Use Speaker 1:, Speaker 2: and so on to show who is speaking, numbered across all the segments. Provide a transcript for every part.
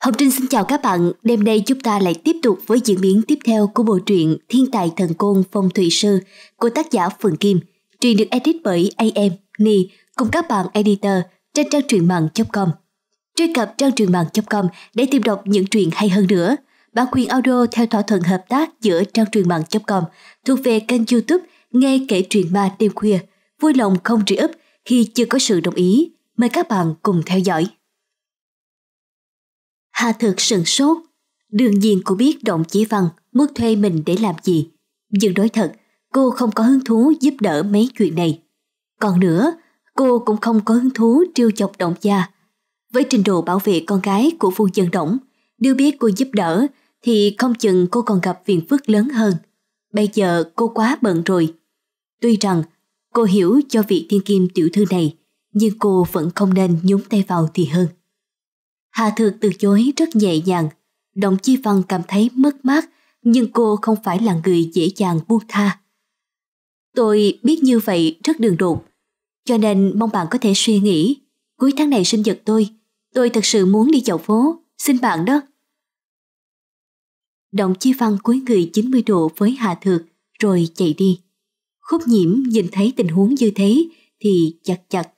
Speaker 1: Hồng Trinh xin chào các bạn, đêm nay chúng ta lại tiếp tục với diễn biến tiếp theo của bộ truyện Thiên tài thần côn phong thủy sư của tác giả Phượng Kim. Truyện được edit bởi AM, Ni cùng các bạn editor trên trang truyện mạng.com truy cập trang truyền mạng.com để tìm đọc những truyện hay hơn nữa. Bản quyền audio theo thỏa thuận hợp tác giữa trang truyền mạng.com thuộc về kênh youtube Nghe kể truyện ma đêm khuya. Vui lòng không truy up khi chưa có sự đồng ý. Mời các bạn cùng theo dõi. Hà thực sừng sốt. Đương nhiên cô biết Động Chỉ Văn muốn thuê mình để làm gì. Nhưng nói thật, cô không có hứng thú giúp đỡ mấy chuyện này. Còn nữa, cô cũng không có hứng thú trêu chọc Động Gia với trình độ bảo vệ con gái của phu dân động, nếu biết cô giúp đỡ thì không chừng cô còn gặp phiền phức lớn hơn. Bây giờ cô quá bận rồi. Tuy rằng cô hiểu cho vị thiên kim tiểu thư này, nhưng cô vẫn không nên nhúng tay vào thì hơn. Hà Thược từ chối rất nhẹ nhàng, Đồng Chi Văn cảm thấy mất mát nhưng cô không phải là người dễ dàng buông tha. Tôi biết như vậy rất đường đột, cho nên mong bạn có thể suy nghĩ. Cuối tháng này sinh nhật tôi, Tôi thật sự muốn đi dạo phố, xin bạn đó. Đồng Chi Văn cúi người 90 độ với hà Thược rồi chạy đi. Khúc nhiễm nhìn thấy tình huống như thế thì chặt chặt.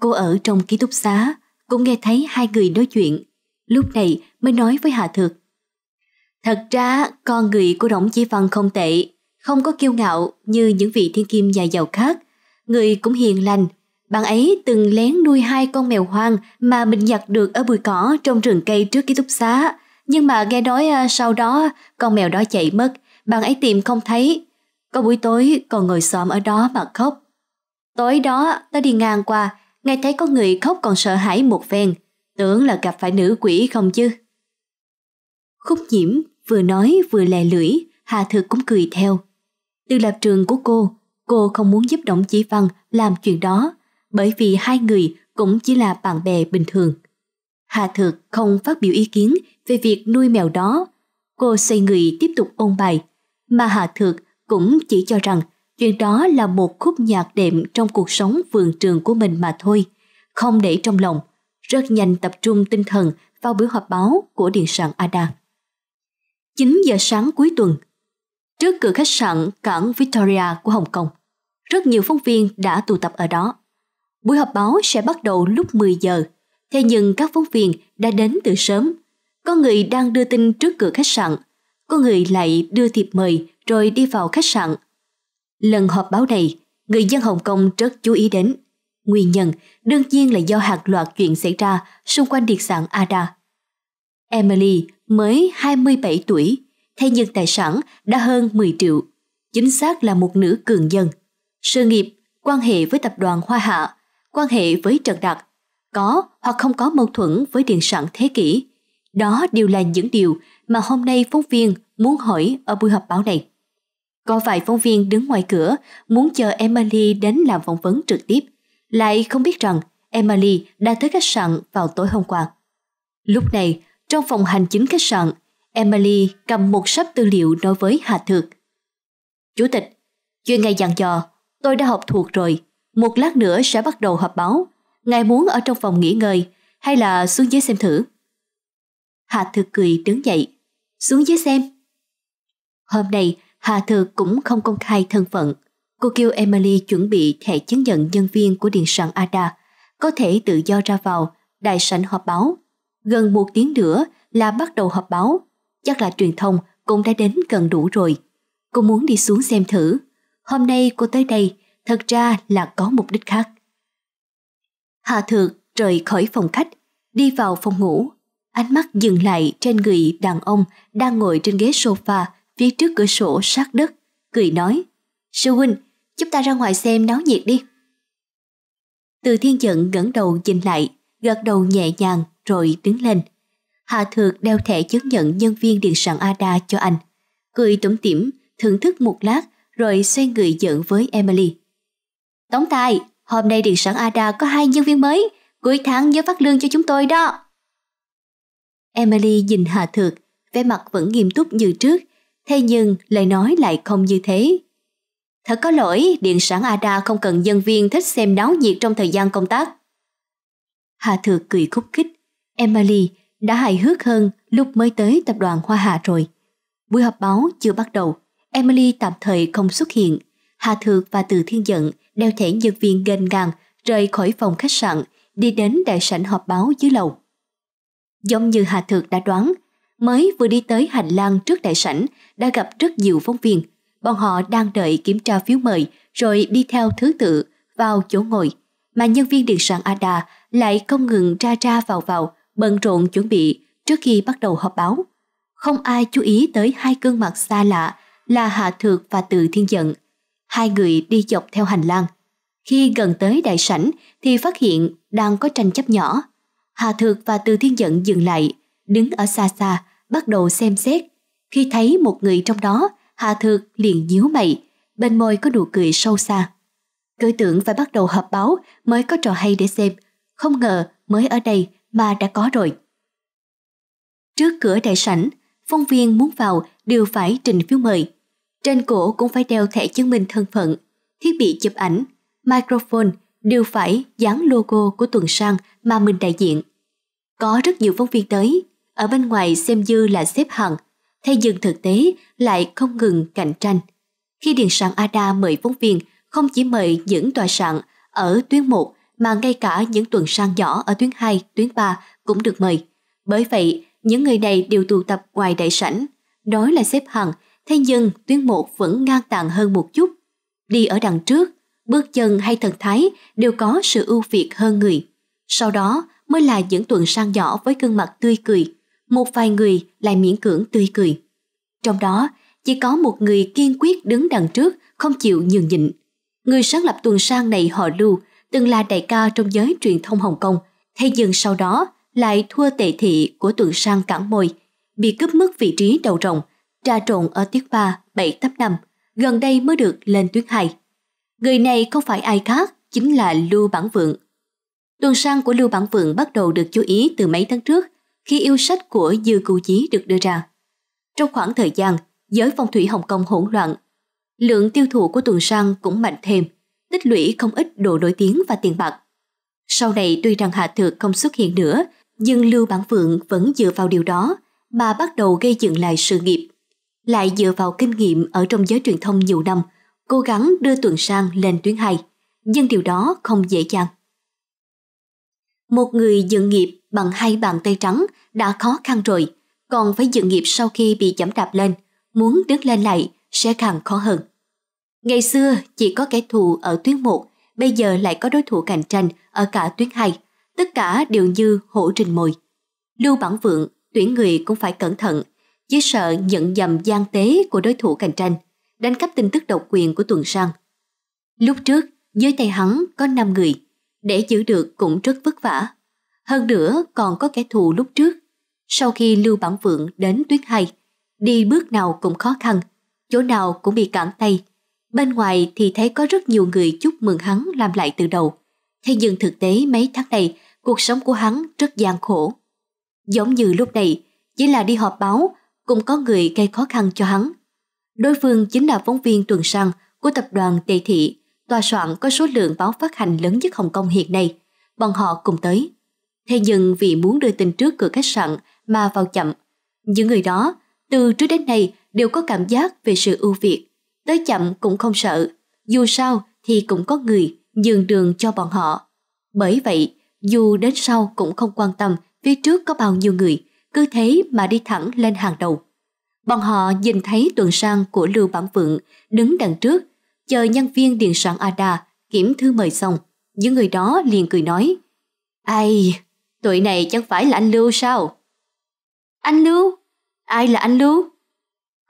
Speaker 1: Cô ở trong ký túc xá cũng nghe thấy hai người nói chuyện. Lúc này mới nói với hà Thược. Thật ra con người của Đồng Chi Văn không tệ, không có kiêu ngạo như những vị thiên kim nhà giàu khác. Người cũng hiền lành, bạn ấy từng lén nuôi hai con mèo hoang mà mình giặt được ở bụi cỏ trong rừng cây trước ký túc xá. Nhưng mà nghe nói à, sau đó con mèo đó chạy mất, bạn ấy tìm không thấy. Có buổi tối còn ngồi xóm ở đó mà khóc. Tối đó tớ đi ngang qua, nghe thấy có người khóc còn sợ hãi một phen, tưởng là gặp phải nữ quỷ không chứ. Khúc nhiễm vừa nói vừa lè lưỡi, Hà Thực cũng cười theo. Từ lập trường của cô, cô không muốn giúp Đổng Chí Văn làm chuyện đó, bởi vì hai người cũng chỉ là bạn bè bình thường. Hà Thực không phát biểu ý kiến về việc nuôi mèo đó. Cô xây người tiếp tục ôn bài, mà Hà Thực cũng chỉ cho rằng chuyện đó là một khúc nhạc đệm trong cuộc sống vườn trường của mình mà thôi, không để trong lòng, rất nhanh tập trung tinh thần vào buổi họp báo của Điện sản Ada. 9 giờ sáng cuối tuần, trước cửa khách sạn cảng Victoria của Hồng Kông, rất nhiều phóng viên đã tụ tập ở đó. Buổi họp báo sẽ bắt đầu lúc 10 giờ, thế nhưng các phóng viên đã đến từ sớm. Có người đang đưa tin trước cửa khách sạn, có người lại đưa thiệp mời rồi đi vào khách sạn. Lần họp báo này, người dân Hồng Kông rất chú ý đến. Nguyên nhân đương nhiên là do hàng loạt chuyện xảy ra xung quanh điệt sản Ada. Emily mới 27 tuổi, thế nhưng tài sản đã hơn 10 triệu. Chính xác là một nữ cường dân. Sự nghiệp, quan hệ với tập đoàn Hoa Hạ quan hệ với Trần Đạt, có hoặc không có mâu thuẫn với điện sản thế kỷ. Đó đều là những điều mà hôm nay phóng viên muốn hỏi ở buổi họp báo này. Có vài phóng viên đứng ngoài cửa muốn chờ Emily đến làm phỏng vấn trực tiếp, lại không biết rằng Emily đã tới khách sạn vào tối hôm qua. Lúc này, trong phòng hành chính khách sạn, Emily cầm một sắp tư liệu nói với Hà Thược. Chủ tịch, chuyên ngày dặn dò, tôi đã học thuộc rồi, một lát nữa sẽ bắt đầu họp báo. Ngài muốn ở trong phòng nghỉ ngơi hay là xuống dưới xem thử? Hà Thực cười đứng dậy. Xuống dưới xem. Hôm nay, Hà Thực cũng không công khai thân phận. Cô kêu Emily chuẩn bị thẻ chứng nhận nhân viên của điện sản Ada, có thể tự do ra vào đại sảnh họp báo. Gần một tiếng nữa là bắt đầu họp báo. Chắc là truyền thông cũng đã đến gần đủ rồi. Cô muốn đi xuống xem thử. Hôm nay cô tới đây thật ra là có mục đích khác. hà Thược rời khỏi phòng khách, đi vào phòng ngủ. Ánh mắt dừng lại trên người đàn ông đang ngồi trên ghế sofa phía trước cửa sổ sát đất, cười nói Sư huynh, chúng ta ra ngoài xem náo nhiệt đi. Từ thiên giận ngẩng đầu nhìn lại, gật đầu nhẹ nhàng rồi đứng lên. hà Thược đeo thẻ chứng nhận nhân viên điện sản Ada cho anh. Cười tủm tỉm, thưởng thức một lát rồi xoay người giận với Emily. Tống Tài, hôm nay điện sản Ada có hai nhân viên mới, cuối tháng nhớ phát lương cho chúng tôi đó. Emily nhìn Hà Thược, vẻ mặt vẫn nghiêm túc như trước, thế nhưng lời nói lại không như thế. Thật có lỗi, điện sản Ada không cần nhân viên thích xem náo nhiệt trong thời gian công tác. Hà Thược cười khúc khích, Emily đã hài hước hơn lúc mới tới tập đoàn Hoa Hạ rồi. Buổi họp báo chưa bắt đầu, Emily tạm thời không xuất hiện. Hà Thược và Từ Thiên Dận – đeo thẻ nhân viên gần ngàn rời khỏi phòng khách sạn, đi đến đại sảnh họp báo dưới lầu. Giống như Hà Thược đã đoán, mới vừa đi tới hành lang trước đại sảnh đã gặp rất nhiều phóng viên. Bọn họ đang đợi kiểm tra phiếu mời rồi đi theo thứ tự vào chỗ ngồi. Mà nhân viên điện sản Ada lại không ngừng ra ra vào vào, bận rộn chuẩn bị trước khi bắt đầu họp báo. Không ai chú ý tới hai gương mặt xa lạ là Hà Thược và Từ Thiên Dận. Hai người đi dọc theo hành lang. Khi gần tới đại sảnh thì phát hiện đang có tranh chấp nhỏ. Hà Thược và Từ Thiên dẫn dừng lại, đứng ở xa xa, bắt đầu xem xét. Khi thấy một người trong đó, Hà Thược liền nhíu mày, bên môi có nụ cười sâu xa. Cứ tưởng phải bắt đầu họp báo mới có trò hay để xem, không ngờ mới ở đây mà đã có rồi. Trước cửa đại sảnh, phong viên muốn vào đều phải trình phiếu mời. Trên cổ cũng phải đeo thẻ chứng minh thân phận, thiết bị chụp ảnh, microphone đều phải dán logo của tuần sang mà mình đại diện. Có rất nhiều phóng viên tới, ở bên ngoài xem dư là xếp hàng, thế nhưng thực tế lại không ngừng cạnh tranh. Khi điện sản ADA mời phóng viên, không chỉ mời những tòa sản ở tuyến 1 mà ngay cả những tuần sang nhỏ ở tuyến 2, tuyến 3 cũng được mời. Bởi vậy, những người này đều tụ tập ngoài đại sảnh, nói là xếp hàng Thế nhưng tuyến một vẫn ngang tàng hơn một chút. Đi ở đằng trước, bước chân hay thần thái đều có sự ưu việt hơn người. Sau đó mới là những tuần sang nhỏ với gương mặt tươi cười. Một vài người lại miễn cưỡng tươi cười. Trong đó, chỉ có một người kiên quyết đứng đằng trước, không chịu nhường nhịn. Người sáng lập tuần sang này họ Lưu, từng là đại ca trong giới truyền thông Hồng Kông, thế nhưng sau đó lại thua tệ thị của tuần sang cản môi, bị cướp mất vị trí đầu rồng – trà trộn ở tiết 3, 7 tấp năm gần đây mới được lên tuyến 2. Người này không phải ai khác, chính là Lưu Bản Vượng. Tuần sang của Lưu Bản Vượng bắt đầu được chú ý từ mấy tháng trước khi yêu sách của Dư Cưu Chí được đưa ra. Trong khoảng thời gian, giới phong thủy Hồng Kông hỗn loạn, lượng tiêu thụ của tuần sang cũng mạnh thêm, tích lũy không ít đồ nổi tiếng và tiền bạc. Sau này tuy rằng Hạ Thược không xuất hiện nữa, nhưng Lưu Bản Vượng vẫn dựa vào điều đó mà bắt đầu gây dựng lại sự nghiệp lại dựa vào kinh nghiệm ở trong giới truyền thông nhiều năm, cố gắng đưa Tuần Sang lên tuyến hay, nhưng điều đó không dễ dàng. Một người dựng nghiệp bằng hai bàn tay trắng đã khó khăn rồi, còn phải dựng nghiệp sau khi bị chẩm đạp lên, muốn đứng lên lại sẽ càng khó hơn. Ngày xưa chỉ có kẻ thù ở tuyến 1, bây giờ lại có đối thủ cạnh tranh ở cả tuyến 2, tất cả đều như hổ trình mồi. Lưu Bản Vượng tuyển người cũng phải cẩn thận với sợ nhận dầm gian tế của đối thủ cạnh tranh, đánh cắp tin tức độc quyền của tuần sang. Lúc trước, dưới tay hắn có 5 người, để giữ được cũng rất vất vả. Hơn nữa còn có kẻ thù lúc trước. Sau khi Lưu Bản Vượng đến Tuyết Hay, đi bước nào cũng khó khăn, chỗ nào cũng bị cản tay. Bên ngoài thì thấy có rất nhiều người chúc mừng hắn làm lại từ đầu. Thế nhưng thực tế mấy tháng này, cuộc sống của hắn rất gian khổ. Giống như lúc này, chỉ là đi họp báo cũng có người gây khó khăn cho hắn. Đối phương chính là phóng viên tuần săn của tập đoàn tây Thị, tòa soạn có số lượng báo phát hành lớn nhất Hồng Kông hiện nay. Bọn họ cùng tới. Thế nhưng vì muốn đưa tin trước cửa khách sạn mà vào chậm, những người đó từ trước đến nay đều có cảm giác về sự ưu việt. Tới chậm cũng không sợ, dù sao thì cũng có người nhường đường cho bọn họ. Bởi vậy, dù đến sau cũng không quan tâm phía trước có bao nhiêu người, cứ thế mà đi thẳng lên hàng đầu. Bọn họ nhìn thấy tuần sang của Lưu Bản Vượng đứng đằng trước, chờ nhân viên điện soạn Ada kiểm thư mời xong. Những người đó liền cười nói, Ai, Tuổi này chẳng phải là anh Lưu sao? Anh Lưu? Ai là anh Lưu?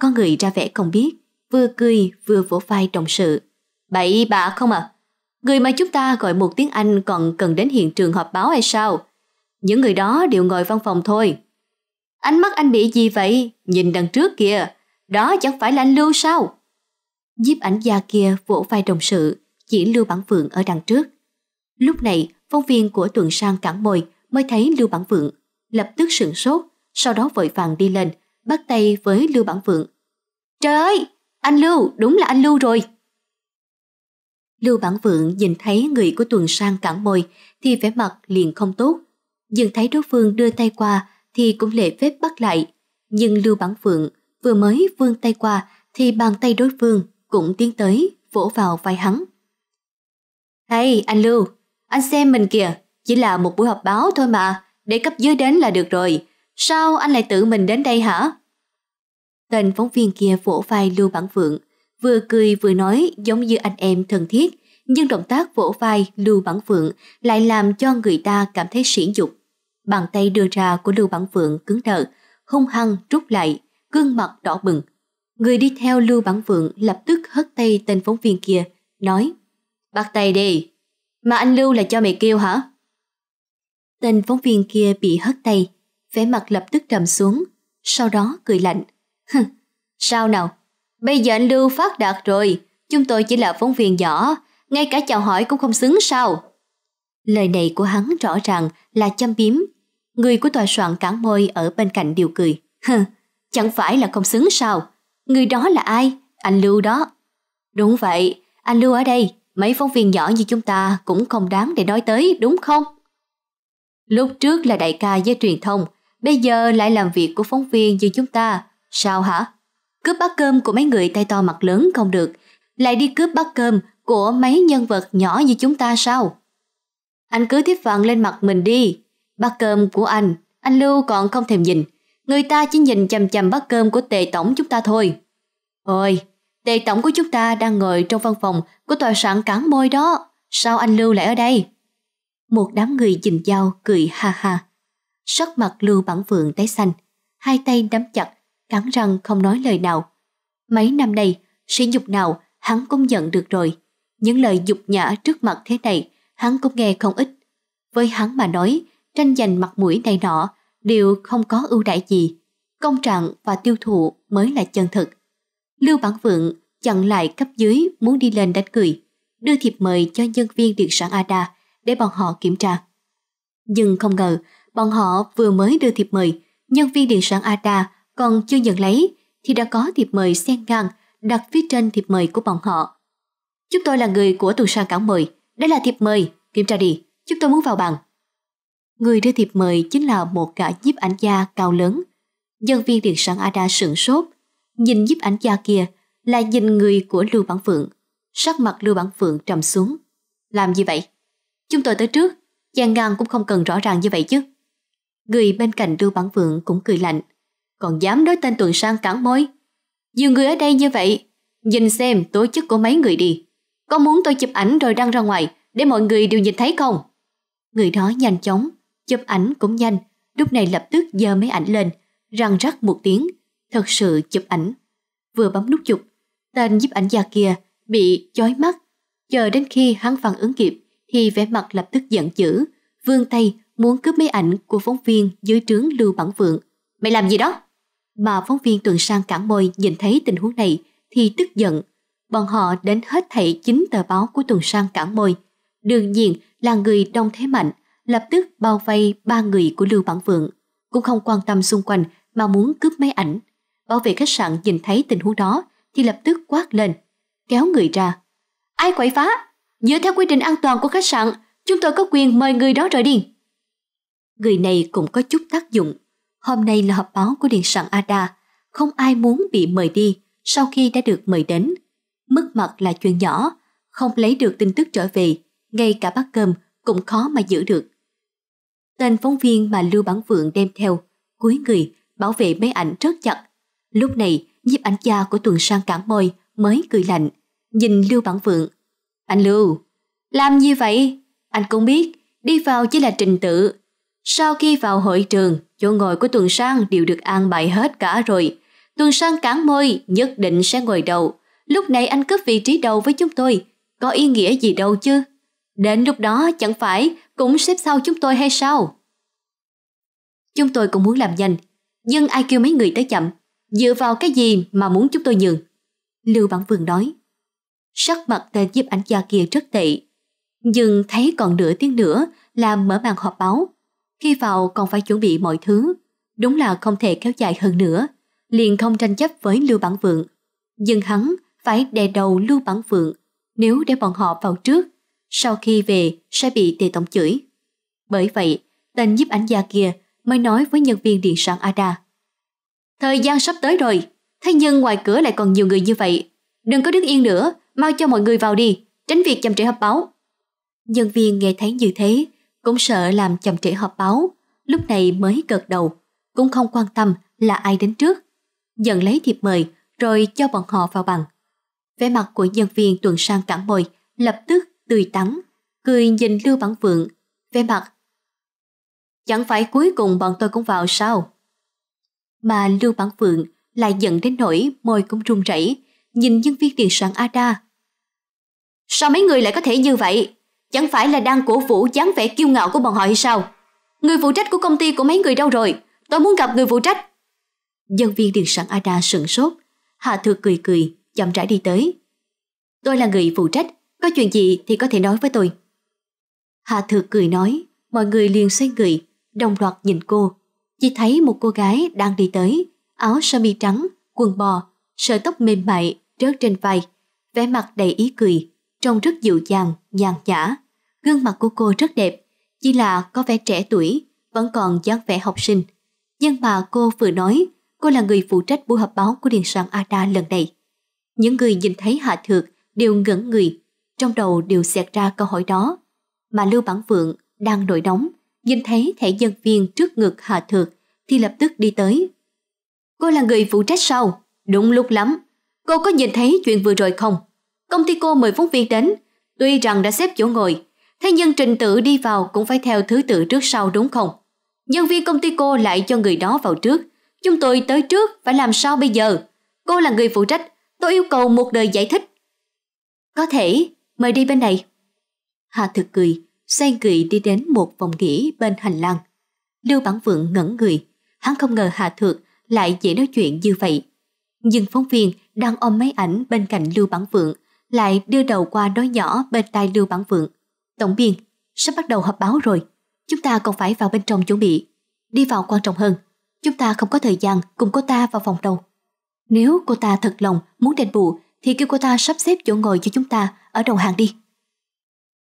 Speaker 1: Có người ra vẻ không biết, vừa cười vừa vỗ vai đồng sự. Bậy bạ không à? Người mà chúng ta gọi một tiếng Anh còn cần đến hiện trường họp báo hay sao? Những người đó đều ngồi văn phòng thôi. Ánh mắt anh bị gì vậy? Nhìn đằng trước kìa, đó chẳng phải là anh Lưu sao? Nhiếp ảnh gia kia vỗ vai đồng sự, chỉ Lưu Bản Phượng ở đằng trước. Lúc này, phóng viên của tuần sang cản mồi mới thấy Lưu Bản Phượng, lập tức sửng sốt, sau đó vội vàng đi lên, bắt tay với Lưu Bản Phượng. Trời ơi, anh Lưu, đúng là anh Lưu rồi. Lưu Bản Vượng nhìn thấy người của Tuần Sang cản mồi, thì vẻ mặt liền không tốt. Nhưng thấy đối phương đưa tay qua thì cũng lễ phép bắt lại. Nhưng Lưu Bản Phượng vừa mới vươn tay qua thì bàn tay đối phương cũng tiến tới vỗ vào vai hắn. Hey anh Lưu, anh xem mình kìa, chỉ là một buổi họp báo thôi mà, để cấp dưới đến là được rồi. Sao anh lại tự mình đến đây hả? Tên phóng viên kia vỗ vai Lưu Bản Phượng, vừa cười vừa nói giống như anh em thân thiết, nhưng động tác vỗ vai Lưu Bản Phượng lại làm cho người ta cảm thấy xỉn dục Bàn tay đưa ra của Lưu Bản Phượng cứng đờ, hung hăng rút lại, gương mặt đỏ bừng. Người đi theo Lưu Bản Phượng lập tức hất tay tên phóng viên kia, nói Bắt tay đi, mà anh Lưu là cho mày kêu hả? Tên phóng viên kia bị hất tay, vẻ mặt lập tức trầm xuống, sau đó cười lạnh. Hừ, sao nào? Bây giờ anh Lưu phát đạt rồi, chúng tôi chỉ là phóng viên nhỏ, ngay cả chào hỏi cũng không xứng sao? Lời này của hắn rõ ràng là châm biếm Người của tòa soạn cản môi ở bên cạnh điều cười. Hừ, chẳng phải là không xứng sao? Người đó là ai? Anh Lưu đó. Đúng vậy, anh Lưu ở đây, mấy phóng viên nhỏ như chúng ta cũng không đáng để nói tới, đúng không? Lúc trước là đại ca với truyền thông, bây giờ lại làm việc của phóng viên như chúng ta. Sao hả? Cướp bát cơm của mấy người tay to mặt lớn không được, lại đi cướp bát cơm của mấy nhân vật nhỏ như chúng ta sao? Anh cứ tiếp vặn lên mặt mình đi, Bát cơm của anh, anh Lưu còn không thèm nhìn. Người ta chỉ nhìn chầm chầm bát cơm của tề tổng chúng ta thôi. Ôi, tề tổng của chúng ta đang ngồi trong văn phòng của tòa soạn cán môi đó. Sao anh Lưu lại ở đây? Một đám người nhìn nhau cười ha ha. Sắc mặt Lưu Bản vượng tái xanh, hai tay nắm chặt, cắn răng không nói lời nào. Mấy năm nay, sỉ nhục nào hắn cũng nhận được rồi. Những lời dục nhã trước mặt thế này hắn cũng nghe không ít. Với hắn mà nói, tranh giành mặt mũi này nọ đều không có ưu đãi gì. Công trạng và tiêu thụ mới là chân thực. Lưu Bản Vượng chặn lại cấp dưới muốn đi lên đánh cười, đưa thiệp mời cho nhân viên điện sản ADA để bọn họ kiểm tra. Nhưng không ngờ, bọn họ vừa mới đưa thiệp mời, nhân viên điện sản ADA còn chưa nhận lấy thì đã có thiệp mời xen ngang đặt phía trên thiệp mời của bọn họ. Chúng tôi là người của tuần sang cảng mời, đây là thiệp mời, kiểm tra đi, chúng tôi muốn vào bằng Người đưa thiệp mời chính là một gã nhiếp ảnh gia cao lớn. Nhân viên điện sản Ada sửng sốt, nhìn nhiếp ảnh gia kia là nhìn người của Lưu Bản Phượng. Sắc mặt Lưu Bản Phượng trầm xuống. Làm gì vậy? Chúng tôi tới trước, gian ngang cũng không cần rõ ràng như vậy chứ. Người bên cạnh Lưu Bản Phượng cũng cười lạnh. Còn dám đối tên Tuần Sang cản mối. Nhiều người ở đây như vậy, nhìn xem tổ chức của mấy người đi. Có muốn tôi chụp ảnh rồi đăng ra ngoài để mọi người đều nhìn thấy không? Người đó nhanh chóng chụp ảnh cũng nhanh, lúc này lập tức giơ máy ảnh lên, răng rắc một tiếng, thật sự chụp ảnh. Vừa bấm nút chụp, tên giúp ảnh gia kia bị chói mắt, chờ đến khi hắn phản ứng kịp thì vẻ mặt lập tức giận dữ, vươn tay muốn cướp máy ảnh của phóng viên dưới trướng Lưu Bản Vượng. Mày làm gì đó? Mà phóng viên tuần sang cản môi nhìn thấy tình huống này thì tức giận. Bọn họ đến hết thảy chính tờ báo của tuần sang cản môi. Đương nhiên là người đông thế mạnh, lập tức bao vây ba người của Lưu Bản Vượng, cũng không quan tâm xung quanh mà muốn cướp máy ảnh. Bảo vệ khách sạn nhìn thấy tình huống đó thì lập tức quát lên, kéo người ra. Ai quậy phá? Dựa theo quy định an toàn của khách sạn, chúng tôi có quyền mời người đó rời đi. Người này cũng có chút tác dụng. Hôm nay là họp báo của điện sản Ada, không ai muốn bị mời đi sau khi đã được mời đến. Mất mặt là chuyện nhỏ, không lấy được tin tức trở về, ngay cả bát cơm cũng khó mà giữ được. Tên phóng viên mà Lưu Bản Vượng đem theo, cuối người, bảo vệ máy ảnh rất chặt. Lúc này, nhiếp ảnh gia của tuần sang cản môi mới cười lạnh, nhìn Lưu Bản Vượng. Anh Lưu, làm như vậy? Anh cũng biết, đi vào chỉ là trình tự. Sau khi vào hội trường, chỗ ngồi của tuần sang đều được an bài hết cả rồi. Tuần sang cản môi nhất định sẽ ngồi đầu. Lúc này anh cướp vị trí đầu với chúng tôi, có ý nghĩa gì đâu chứ? Đến lúc đó chẳng phải cũng xếp sau chúng tôi hay sao? Chúng tôi cũng muốn làm nhanh, nhưng ai kêu mấy người tới chậm, dựa vào cái gì mà muốn chúng tôi nhường? Lưu Bản Vương nói. Sắc mặt tên giúp ảnh gia kia rất tệ, nhưng thấy còn nửa tiếng nữa là mở màn họp báo. Khi vào còn phải chuẩn bị mọi thứ, đúng là không thể kéo dài hơn nữa, liền không tranh chấp với Lưu Bản Vượng. Nhưng hắn phải đè đầu Lưu Bản Vượng, nếu để bọn họ vào trước sau khi về sẽ bị Tề Tổng chửi. Bởi vậy, tên giúp ảnh gia kia mới nói với nhân viên điện sản Ada. Thời gian sắp tới rồi, thế nhưng ngoài cửa lại còn nhiều người như vậy. Đừng có đứng yên nữa, mau cho mọi người vào đi, tránh việc chậm trễ họp báo. Nhân viên nghe thấy như thế, cũng sợ làm chậm trễ họp báo, lúc này mới gật đầu, cũng không quan tâm là ai đến trước. Nhận lấy thiệp mời rồi cho bọn họ vào bằng. Vẻ mặt của nhân viên tuần sang cản môi lập tức tươi tắn, cười nhìn Lưu Bản Phượng, vẻ mặt. Chẳng phải cuối cùng bọn tôi cũng vào sao? Mà Lưu Bản Phượng lại giận đến nỗi môi cũng run rẩy, nhìn nhân viên điện soạn Ada. Sao mấy người lại có thể như vậy? Chẳng phải là đang cổ vũ dáng vẻ kiêu ngạo của bọn họ hay sao? Người phụ trách của công ty của mấy người đâu rồi? Tôi muốn gặp người phụ trách. Nhân viên điện sản Ada sửng sốt. Hạ Thược cười cười, chậm rãi đi tới. Tôi là người phụ trách, có chuyện gì thì có thể nói với tôi. Hạ thừa cười nói, mọi người liền xoay người, đồng loạt nhìn cô. Chỉ thấy một cô gái đang đi tới, áo sơ mi trắng, quần bò, sợi tóc mềm mại rớt trên vai, vẻ mặt đầy ý cười, trông rất dịu dàng, nhàn nhã. Gương mặt của cô rất đẹp, chỉ là có vẻ trẻ tuổi, vẫn còn dáng vẻ học sinh. Nhưng mà cô vừa nói, cô là người phụ trách buổi họp báo của điện Soạn Ada lần này. Những người nhìn thấy Hạ Thược đều ngẩn người, trong đầu đều xẹt ra câu hỏi đó. Mà Lưu Bản Vượng đang nổi nóng, nhìn thấy thẻ nhân viên trước ngực Hà Thược thì lập tức đi tới. Cô là người phụ trách sao? Đúng lúc lắm. Cô có nhìn thấy chuyện vừa rồi không? Công ty cô mời phóng viên đến, tuy rằng đã xếp chỗ ngồi, thế nhưng trình tự đi vào cũng phải theo thứ tự trước sau đúng không? Nhân viên công ty cô lại cho người đó vào trước. Chúng tôi tới trước, phải làm sao bây giờ? Cô là người phụ trách, tôi yêu cầu một đời giải thích. Có thể, mời đi bên này. Hà thực cười, xoay người đi đến một phòng nghỉ bên hành lang. Lưu Bản Vượng ngẩn người, hắn không ngờ Hà Thược lại dễ nói chuyện như vậy. Nhưng phóng viên đang ôm máy ảnh bên cạnh Lưu Bản Vượng lại đưa đầu qua nói nhỏ bên tai Lưu Bản Vượng. Tổng biên, sắp bắt đầu họp báo rồi, chúng ta còn phải vào bên trong chuẩn bị. Đi vào quan trọng hơn, chúng ta không có thời gian cùng cô ta vào phòng đâu. Nếu cô ta thật lòng muốn đền bù thì kêu cô ta sắp xếp chỗ ngồi cho chúng ta ở đầu hàng đi.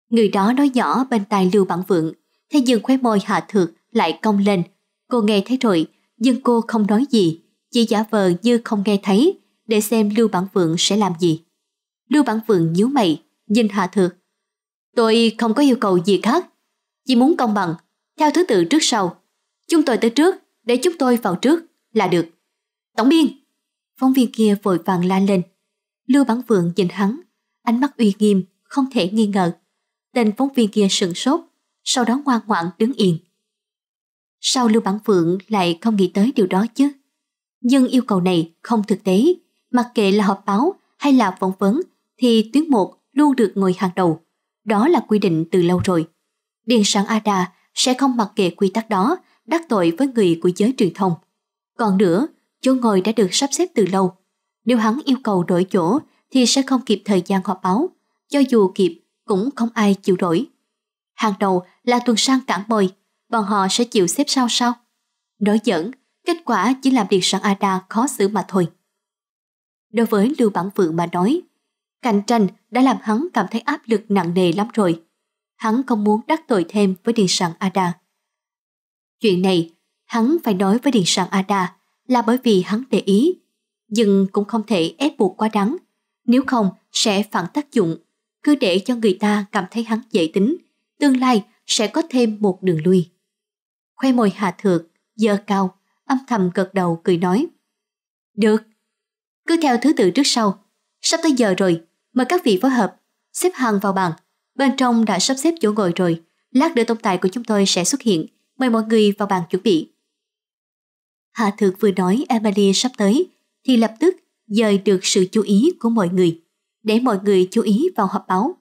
Speaker 1: Người đó nói nhỏ bên tai Lưu Bản Vượng, thế nhưng khóe môi Hạ thượng lại cong lên. Cô nghe thấy rồi, nhưng cô không nói gì, chỉ giả vờ như không nghe thấy để xem Lưu Bản Vượng sẽ làm gì. Lưu Bản Vượng nhíu mày, nhìn Hạ thượng Tôi không có yêu cầu gì khác, chỉ muốn công bằng, theo thứ tự trước sau. Chúng tôi tới trước, để chúng tôi vào trước là được. Tổng biên! Phóng viên kia vội vàng la lên. Lưu Bản Vượng nhìn hắn, ánh mắt uy nghiêm, không thể nghi ngờ. Tên phóng viên kia sừng sốt, sau đó ngoan ngoãn đứng yên. Sao Lưu Bản Vượng lại không nghĩ tới điều đó chứ? Nhưng yêu cầu này không thực tế, mặc kệ là họp báo hay là phỏng vấn thì tuyến một luôn được ngồi hàng đầu. Đó là quy định từ lâu rồi. Điền sản Ada sẽ không mặc kệ quy tắc đó đắc tội với người của giới truyền thông. Còn nữa, chỗ ngồi đã được sắp xếp từ lâu, nếu hắn yêu cầu đổi chỗ thì sẽ không kịp thời gian họp báo. Cho dù kịp, cũng không ai chịu đổi. Hàng đầu là tuần sang cản bồi, bọn họ sẽ chịu xếp sau sau. Nói giỡn, kết quả chỉ làm điện sản Ada khó xử mà thôi. Đối với Lưu Bản Vượng mà nói, cạnh tranh đã làm hắn cảm thấy áp lực nặng nề lắm rồi. Hắn không muốn đắc tội thêm với điện sản Ada. Chuyện này, hắn phải nói với điện sản Ada là bởi vì hắn để ý nhưng cũng không thể ép buộc quá đắng nếu không sẽ phản tác dụng, cứ để cho người ta cảm thấy hắn dễ tính, tương lai sẽ có thêm một đường lui. Khoe môi Hà Thược, dơ cao, âm thầm gật đầu cười nói. Được, cứ theo thứ tự trước sau, sắp tới giờ rồi, mời các vị phối hợp, xếp hàng vào bàn, bên trong đã sắp xếp chỗ ngồi rồi, lát nữa tông tài của chúng tôi sẽ xuất hiện, mời mọi người vào bàn chuẩn bị. Hạ thược vừa nói Emily sắp tới, thì lập tức dời được sự chú ý của mọi người, để mọi người chú ý vào họp báo.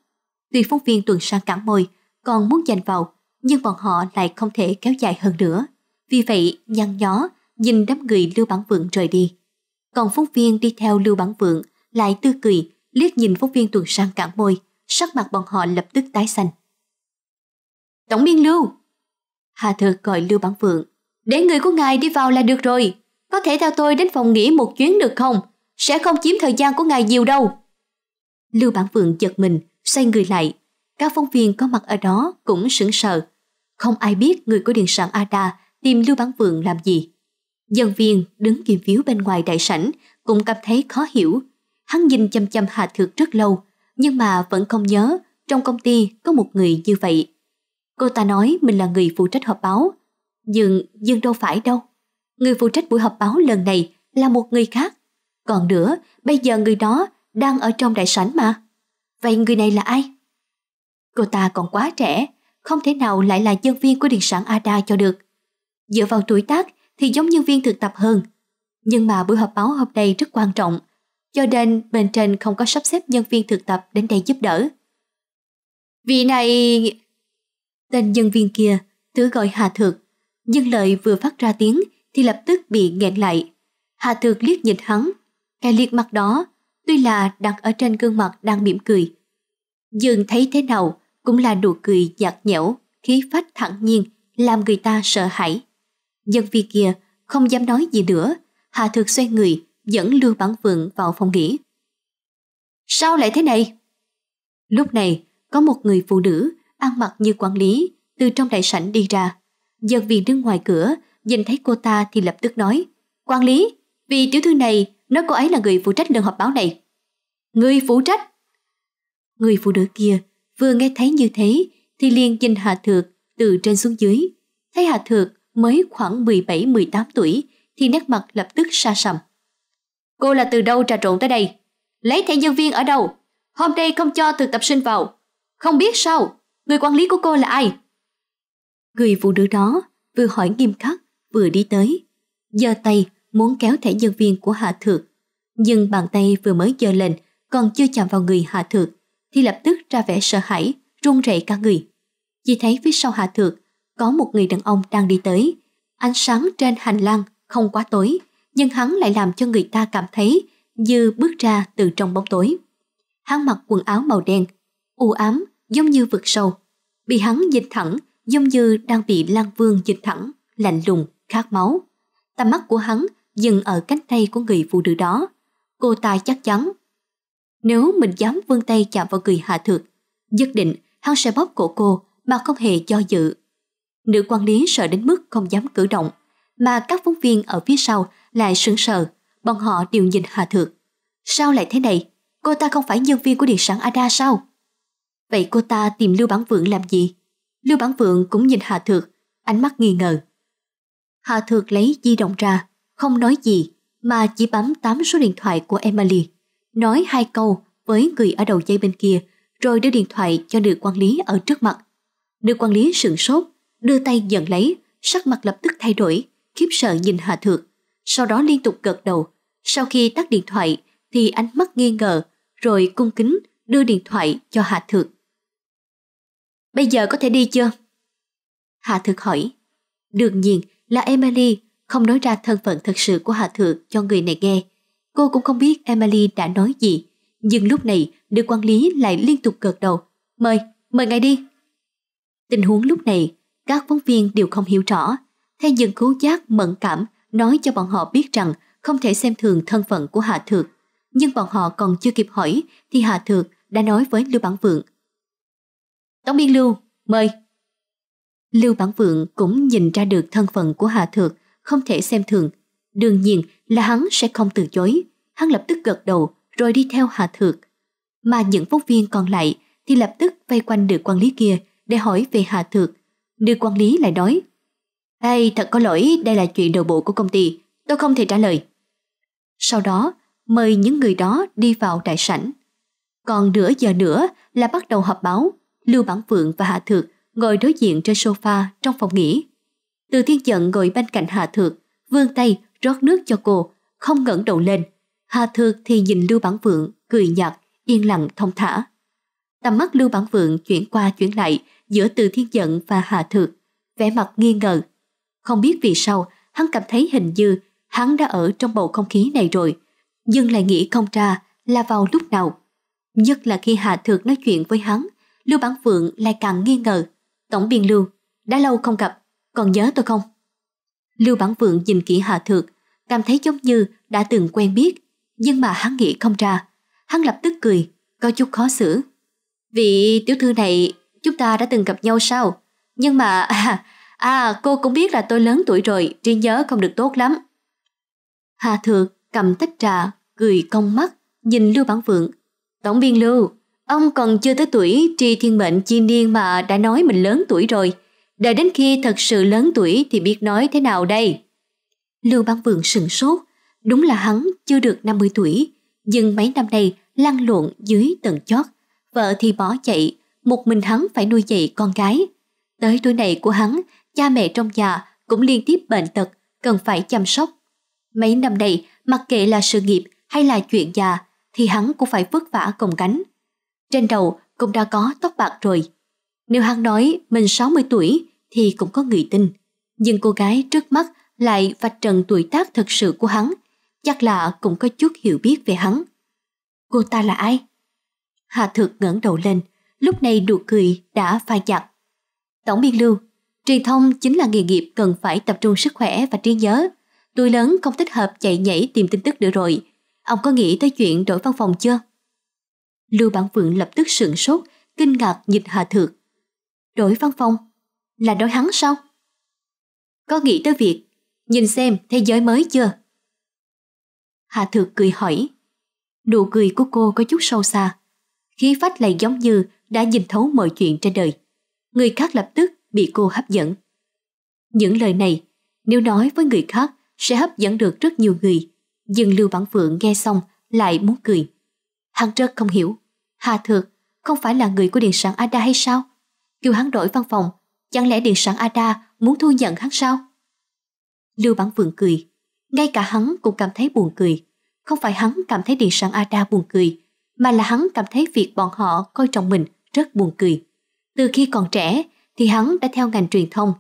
Speaker 1: Tuy phóng viên tuần sang cản môi còn muốn giành vào, nhưng bọn họ lại không thể kéo dài hơn nữa. Vì vậy, nhăn nhó, nhìn đám người Lưu Bản Vượng rời đi. Còn phóng viên đi theo Lưu Bản Vượng lại tư cười, liếc nhìn phóng viên tuần sang cản môi, sắc mặt bọn họ lập tức tái xanh. Tổng biên Lưu! Hà Thừa gọi Lưu Bản Vượng. Để người của ngài đi vào là được rồi có thể theo tôi đến phòng nghỉ một chuyến được không? Sẽ không chiếm thời gian của ngài nhiều đâu. Lưu Bản Vượng giật mình, xoay người lại. Các phóng viên có mặt ở đó cũng sững sờ. Không ai biết người của điện sản Ada tìm Lưu Bản Vượng làm gì. Dân viên đứng kiểm phiếu bên ngoài đại sảnh cũng cảm thấy khó hiểu. Hắn nhìn chăm chăm Hà Thược rất lâu, nhưng mà vẫn không nhớ trong công ty có một người như vậy. Cô ta nói mình là người phụ trách họp báo, nhưng Dương đâu phải đâu. Người phụ trách buổi họp báo lần này là một người khác. Còn nữa, bây giờ người đó đang ở trong đại sảnh mà. Vậy người này là ai? Cô ta còn quá trẻ, không thể nào lại là nhân viên của điện sản ADA cho được. Dựa vào tuổi tác thì giống nhân viên thực tập hơn. Nhưng mà buổi họp báo hôm nay rất quan trọng, cho nên bên trên không có sắp xếp nhân viên thực tập đến đây giúp đỡ. Vị này... Tên nhân viên kia thử gọi Hà Thược, nhưng lời vừa phát ra tiếng thì lập tức bị nghẹn lại. Hà Thược liếc nhìn hắn, cái liếc mặt đó tuy là đặt ở trên gương mặt đang mỉm cười. nhưng thấy thế nào cũng là nụ cười giật nhẽo, khí phách thẳng nhiên, làm người ta sợ hãi. Nhân viên kia không dám nói gì nữa, Hà Thược xoay người, dẫn Lưu Bản vượng vào phòng nghỉ. Sao lại thế này? Lúc này, có một người phụ nữ ăn mặc như quản lý từ trong đại sảnh đi ra. Nhân viên đứng ngoài cửa Nhìn thấy cô ta thì lập tức nói, quản lý, vì tiểu thư này nói cô ấy là người phụ trách lần họp báo này. Người phụ trách? Người phụ nữ kia vừa nghe thấy như thế thì liền nhìn Hạ Thược từ trên xuống dưới. Thấy Hạ Thược mới khoảng mười bảy mười tám tuổi thì nét mặt lập tức xa sầm. Cô là từ đâu trà trộn tới đây? Lấy thẻ nhân viên ở đâu? Hôm nay không cho thực tập sinh vào. Không biết sao, người quản lý của cô là ai? Người phụ nữ đó vừa hỏi nghiêm khắc vừa đi tới, giơ tay muốn kéo thẻ nhân viên của Hạ Thược. Nhưng bàn tay vừa mới giơ lên còn chưa chạm vào người Hạ Thược thì lập tức ra vẻ sợ hãi, run rẩy cả người. Chỉ thấy phía sau Hạ Thược có một người đàn ông đang đi tới. Ánh sáng trên hành lang không quá tối nhưng hắn lại làm cho người ta cảm thấy như bước ra từ trong bóng tối. Hắn mặc quần áo màu đen, u ám giống như vực sâu. Bị hắn nhìn thẳng giống như đang bị lang Vương nhìn thẳng, lạnh lùng khát máu. Tầm mắt của hắn dừng ở cánh tay của người phụ nữ đó. Cô ta chắc chắn. Nếu mình dám vươn tay chạm vào người Hạ Thược, nhất định hắn sẽ bóp cổ cô mà không hề do dự. Nữ quản lý sợ đến mức không dám cử động, mà các phóng viên ở phía sau lại sững sờ, bọn họ đều nhìn Hạ Thược. Sao lại thế này? Cô ta không phải nhân viên của điện sản Ada sao? Vậy cô ta tìm Lưu Bản Vượng làm gì? Lưu Bản Vượng cũng nhìn Hà Thược, ánh mắt nghi ngờ. Hà Thược lấy di động ra, không nói gì mà chỉ bấm tám số điện thoại của Emily, nói hai câu với người ở đầu dây bên kia rồi đưa điện thoại cho nữ quản lý ở trước mặt. Nữ quản lý sửng sốt, đưa tay nhận lấy, sắc mặt lập tức thay đổi, khiếp sợ nhìn Hà Thược, sau đó liên tục gật đầu. Sau khi tắt điện thoại thì ánh mắt nghi ngờ, rồi cung kính đưa điện thoại cho Hà Thược. Bây giờ có thể đi chưa? Hà Thược hỏi. Đương nhiên, là Emily không nói ra thân phận thật sự của Hạ Thượng cho người này nghe. Cô cũng không biết Emily đã nói gì, nhưng lúc này nữ quản lý lại liên tục gật đầu. Mời, mời ngài đi. Tình huống lúc này, các phóng viên đều không hiểu rõ, thế nhưng cứu giác mẫn cảm nói cho bọn họ biết rằng không thể xem thường thân phận của Hạ Thượng. Nhưng bọn họ còn chưa kịp hỏi thì Hạ Thượng đã nói với Lưu Bản Vượng. Tổng biên Lưu, mời. Lưu Bản Vượng cũng nhìn ra được thân phận của hà Thược, không thể xem thường. Đương nhiên là hắn sẽ không từ chối. Hắn lập tức gật đầu rồi đi theo hà Thược. Mà những phóng viên còn lại thì lập tức vây quanh được quản lý kia để hỏi về hà Thược. Đưa quản lý lại nói Ê, thật có lỗi, đây là chuyện nội bộ của công ty, tôi không thể trả lời. Sau đó, mời những người đó đi vào đại sảnh. Còn nửa giờ nữa là bắt đầu họp báo, Lưu Bản vượng và hà Thược ngồi đối diện trên sofa trong phòng nghỉ. Từ thiên giận ngồi bên cạnh hà Thược, vươn tay rót nước cho cô, không ngẩng đầu lên. hà Thược thì nhìn Lưu Bản Vượng, cười nhạt, yên lặng thông thả. Tầm mắt Lưu Bản Vượng chuyển qua chuyển lại giữa Từ Thiên Giận và hà Thược, vẻ mặt nghi ngờ. Không biết vì sao, hắn cảm thấy hình như hắn đã ở trong bầu không khí này rồi, nhưng lại nghĩ không ra là vào lúc nào. Nhất là khi hà Thược nói chuyện với hắn, Lưu Bản Vượng lại càng nghi ngờ. Tổng biên Lưu, đã lâu không gặp, còn nhớ tôi không? Lưu Bản Vượng nhìn kỹ Hà Thượng, cảm thấy giống như đã từng quen biết, nhưng mà hắn nghĩ không ra. Hắn lập tức cười, có chút khó xử. Vị tiểu thư này, chúng ta đã từng gặp nhau sao? Nhưng mà, à, à cô cũng biết là tôi lớn tuổi rồi, trí nhớ không được tốt lắm. Hà Thượng cầm tách trà, cười cong mắt, nhìn Lưu Bản Vượng. Tổng biên Lưu, Ông còn chưa tới tuổi tri thiên mệnh chi niên mà đã nói mình lớn tuổi rồi. Đợi đến khi thật sự lớn tuổi thì biết nói thế nào đây? Lưu Bang Vượng sừng sốt. Đúng là hắn chưa được 50 tuổi. Nhưng mấy năm nay lăn lộn dưới tầng chót. Vợ thì bỏ chạy. Một mình hắn phải nuôi dạy con gái. Tới tuổi này của hắn, cha mẹ trong nhà cũng liên tiếp bệnh tật, cần phải chăm sóc. Mấy năm nay, mặc kệ là sự nghiệp hay là chuyện già, thì hắn cũng phải vất vả còng cánh trên đầu cũng đã có tóc bạc rồi. Nếu hắn nói mình 60 tuổi thì cũng có người tin. Nhưng cô gái trước mắt lại vạch trần tuổi tác thật sự của hắn. Chắc là cũng có chút hiểu biết về hắn. Cô ta là ai? Hạ thực ngẩng đầu lên, lúc này nụ cười đã phai chặt. Tổng biên lưu, truyền thông chính là nghề nghiệp cần phải tập trung sức khỏe và trí nhớ. tuổi lớn không thích hợp chạy nhảy tìm tin tức nữa rồi. Ông có nghĩ tới chuyện đổi văn phòng chưa? Lưu Bản Vượng lập tức sửng sốt, kinh ngạc nhìn Hà Thược. Đổi văn phong? Là đối hắn sao? Có nghĩ tới việc, nhìn xem thế giới mới chưa? Hà Thược cười hỏi. Nụ cười của cô có chút sâu xa. Khí phách lại giống như đã nhìn thấu mọi chuyện trên đời. Người khác lập tức bị cô hấp dẫn. Những lời này, nếu nói với người khác sẽ hấp dẫn được rất nhiều người. dừng Lưu Bản Phượng nghe xong lại muốn cười. Hắn rất không hiểu. Hà Thược không phải là người của Điện sản Ada hay sao? Kêu hắn đổi văn phòng, chẳng lẽ Điện sản Ada muốn thu nhận hắn sao? Lưu Bản Vượng cười, ngay cả hắn cũng cảm thấy buồn cười. Không phải hắn cảm thấy Điện sản Ada buồn cười, mà là hắn cảm thấy việc bọn họ coi trọng mình rất buồn cười. Từ khi còn trẻ thì hắn đã theo ngành truyền thông,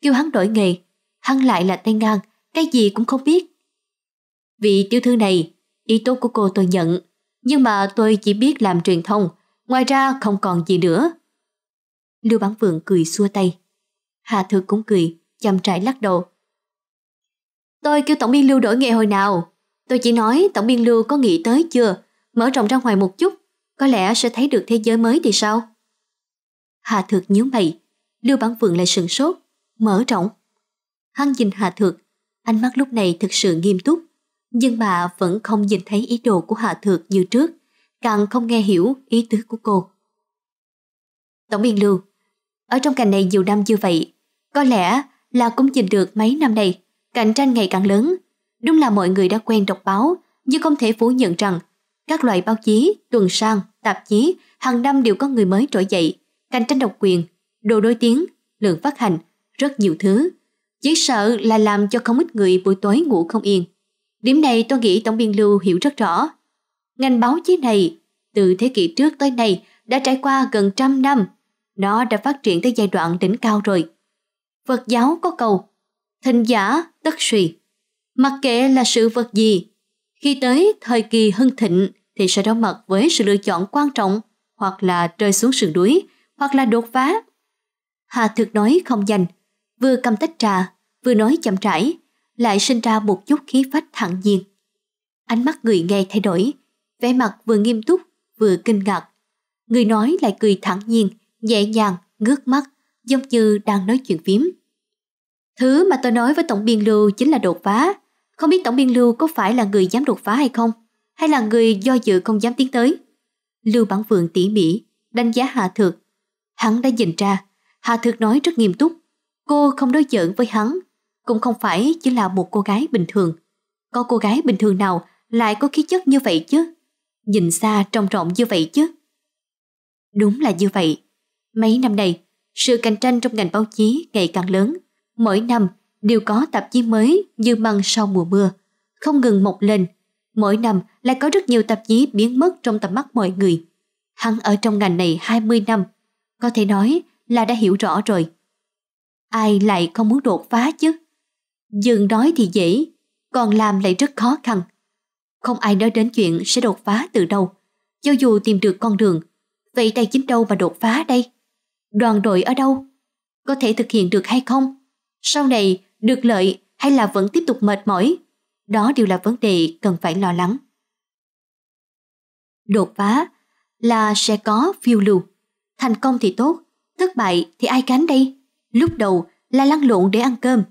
Speaker 1: kêu hắn đổi nghề, hắn lại là tay ngang, cái gì cũng không biết. Vị tiểu thư này, ý tốt của cô tôi nhận, nhưng mà tôi chỉ biết làm truyền thông, ngoài ra không còn gì nữa. Lưu Bán Vượng cười xua tay. Hà Thư cũng cười, chậm trải lắc đầu. Tôi kêu tổng biên lưu đổi nghề hồi nào. Tôi chỉ nói tổng biên lưu có nghĩ tới chưa, mở rộng ra ngoài một chút, có lẽ sẽ thấy được thế giới mới thì sao? Hà Thược nhíu mày, Lưu Bán Vượng lại sừng sốt, mở rộng. Hắn nhìn Hà Thược, ánh mắt lúc này thực sự nghiêm túc nhưng bà vẫn không nhìn thấy ý đồ của Hạ Thược như trước, càng không nghe hiểu ý tứ của cô. Tổng biên lưu, ở trong cành này nhiều năm như vậy, có lẽ là cũng nhìn được mấy năm nay, cạnh tranh ngày càng lớn. Đúng là mọi người đã quen đọc báo, nhưng không thể phủ nhận rằng các loại báo chí, tuần sang, tạp chí hàng năm đều có người mới trỗi dậy, cạnh tranh độc quyền, đồ đối tiếng, lượng phát hành, rất nhiều thứ. Chỉ sợ là làm cho không ít người buổi tối ngủ không yên. Điểm này tôi nghĩ Tổng biên Lưu hiểu rất rõ. Ngành báo chí này, từ thế kỷ trước tới nay đã trải qua gần trăm năm. Nó đã phát triển tới giai đoạn đỉnh cao rồi. Phật giáo có câu thịnh giả tất suy. Mặc kệ là sự vật gì, khi tới thời kỳ hưng thịnh thì sẽ đối mặt với sự lựa chọn quan trọng hoặc là rơi xuống sườn đuối hoặc là đột phá. Hà thực nói không dành, vừa cầm tách trà, vừa nói chậm rãi lại sinh ra một chút khí phách thẳng nhiên. Ánh mắt người nghe thay đổi, vẻ mặt vừa nghiêm túc vừa kinh ngạc. Người nói lại cười thẳng nhiên, nhẹ nhàng, ngước mắt, giống như đang nói chuyện phím. Thứ mà tôi nói với Tổng Biên Lưu chính là đột phá. Không biết Tổng Biên Lưu có phải là người dám đột phá hay không? Hay là người do dự không dám tiến tới? Lưu Bản Vượng tỉ mỉ, đánh giá hà Thược. Hắn đã nhìn ra, hà Thược nói rất nghiêm túc. Cô không đối giỡn với hắn cũng không phải chỉ là một cô gái bình thường. Có cô gái bình thường nào lại có khí chất như vậy chứ? Nhìn xa trông rộng như vậy chứ? Đúng là như vậy. Mấy năm nay, sự cạnh tranh trong ngành báo chí ngày càng lớn. Mỗi năm đều có tạp chí mới như măng sau mùa mưa, không ngừng mọc lên. Mỗi năm lại có rất nhiều tạp chí biến mất trong tầm mắt mọi người. Hắn ở trong ngành này 20 năm, có thể nói là đã hiểu rõ rồi. Ai lại không muốn đột phá chứ? Dừng nói thì dễ, còn làm lại rất khó khăn. Không ai nói đến chuyện sẽ đột phá từ đâu. Cho dù tìm được con đường, vậy tài chính đâu mà đột phá đây? Đoàn đội ở đâu? Có thể thực hiện được hay không? Sau này được lợi hay là vẫn tiếp tục mệt mỏi? Đó đều là vấn đề cần phải lo lắng. Đột phá là sẽ có phiêu lưu. Thành công thì tốt, thất bại thì ai cánh đây? Lúc đầu là lăn lộn để ăn cơm,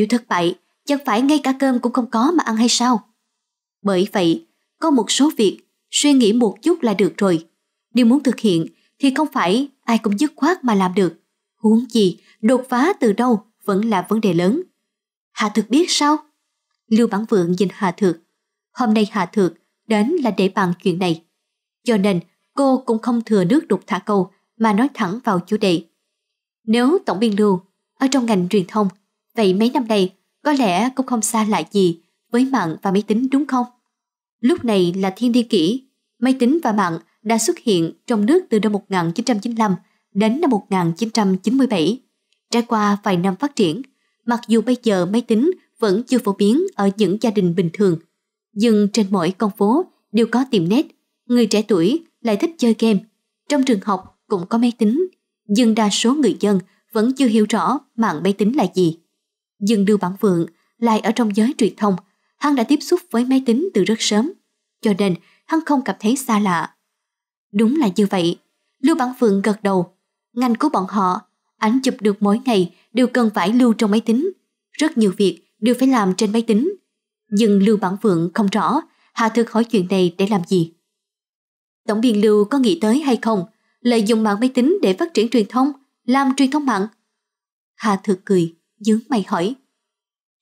Speaker 1: nếu thất bại, chẳng phải ngay cả cơm cũng không có mà ăn hay sao? Bởi vậy, có một số việc suy nghĩ một chút là được rồi. Nếu muốn thực hiện thì không phải ai cũng dứt khoát mà làm được. Huống gì, đột phá từ đâu vẫn là vấn đề lớn. Hà Thược biết sao? Lưu Bản Vượng nhìn Hà Thược. Hôm nay Hà Thược đến là để bàn chuyện này. Cho nên cô cũng không thừa nước đục thả câu mà nói thẳng vào chủ đề. Nếu Tổng Biên Lưu ở trong ngành truyền thông Vậy mấy năm nay có lẽ cũng không xa lạ gì với mạng và máy tính đúng không? Lúc này là thiên niên kỷ, máy tính và mạng đã xuất hiện trong nước từ năm 1995 đến năm 1997. Trải qua vài năm phát triển, mặc dù bây giờ máy tính vẫn chưa phổ biến ở những gia đình bình thường, nhưng trên mỗi con phố đều có tiệm net, người trẻ tuổi lại thích chơi game. Trong trường học cũng có máy tính, nhưng đa số người dân vẫn chưa hiểu rõ mạng máy tính là gì dừng Lưu Bản Vượng lại ở trong giới truyền thông, hắn đã tiếp xúc với máy tính từ rất sớm, cho nên hắn không cảm thấy xa lạ. Đúng là như vậy, Lưu Bản Vượng gật đầu. Ngành của bọn họ, ảnh chụp được mỗi ngày đều cần phải lưu trong máy tính. Rất nhiều việc đều phải làm trên máy tính. Nhưng Lưu Bản Vượng không rõ Hà Thực hỏi chuyện này để làm gì. Tổng biên Lưu có nghĩ tới hay không? Lợi dụng mạng máy tính để phát triển truyền thông, làm truyền thông mạng. Hà Thực cười nhướng mày hỏi.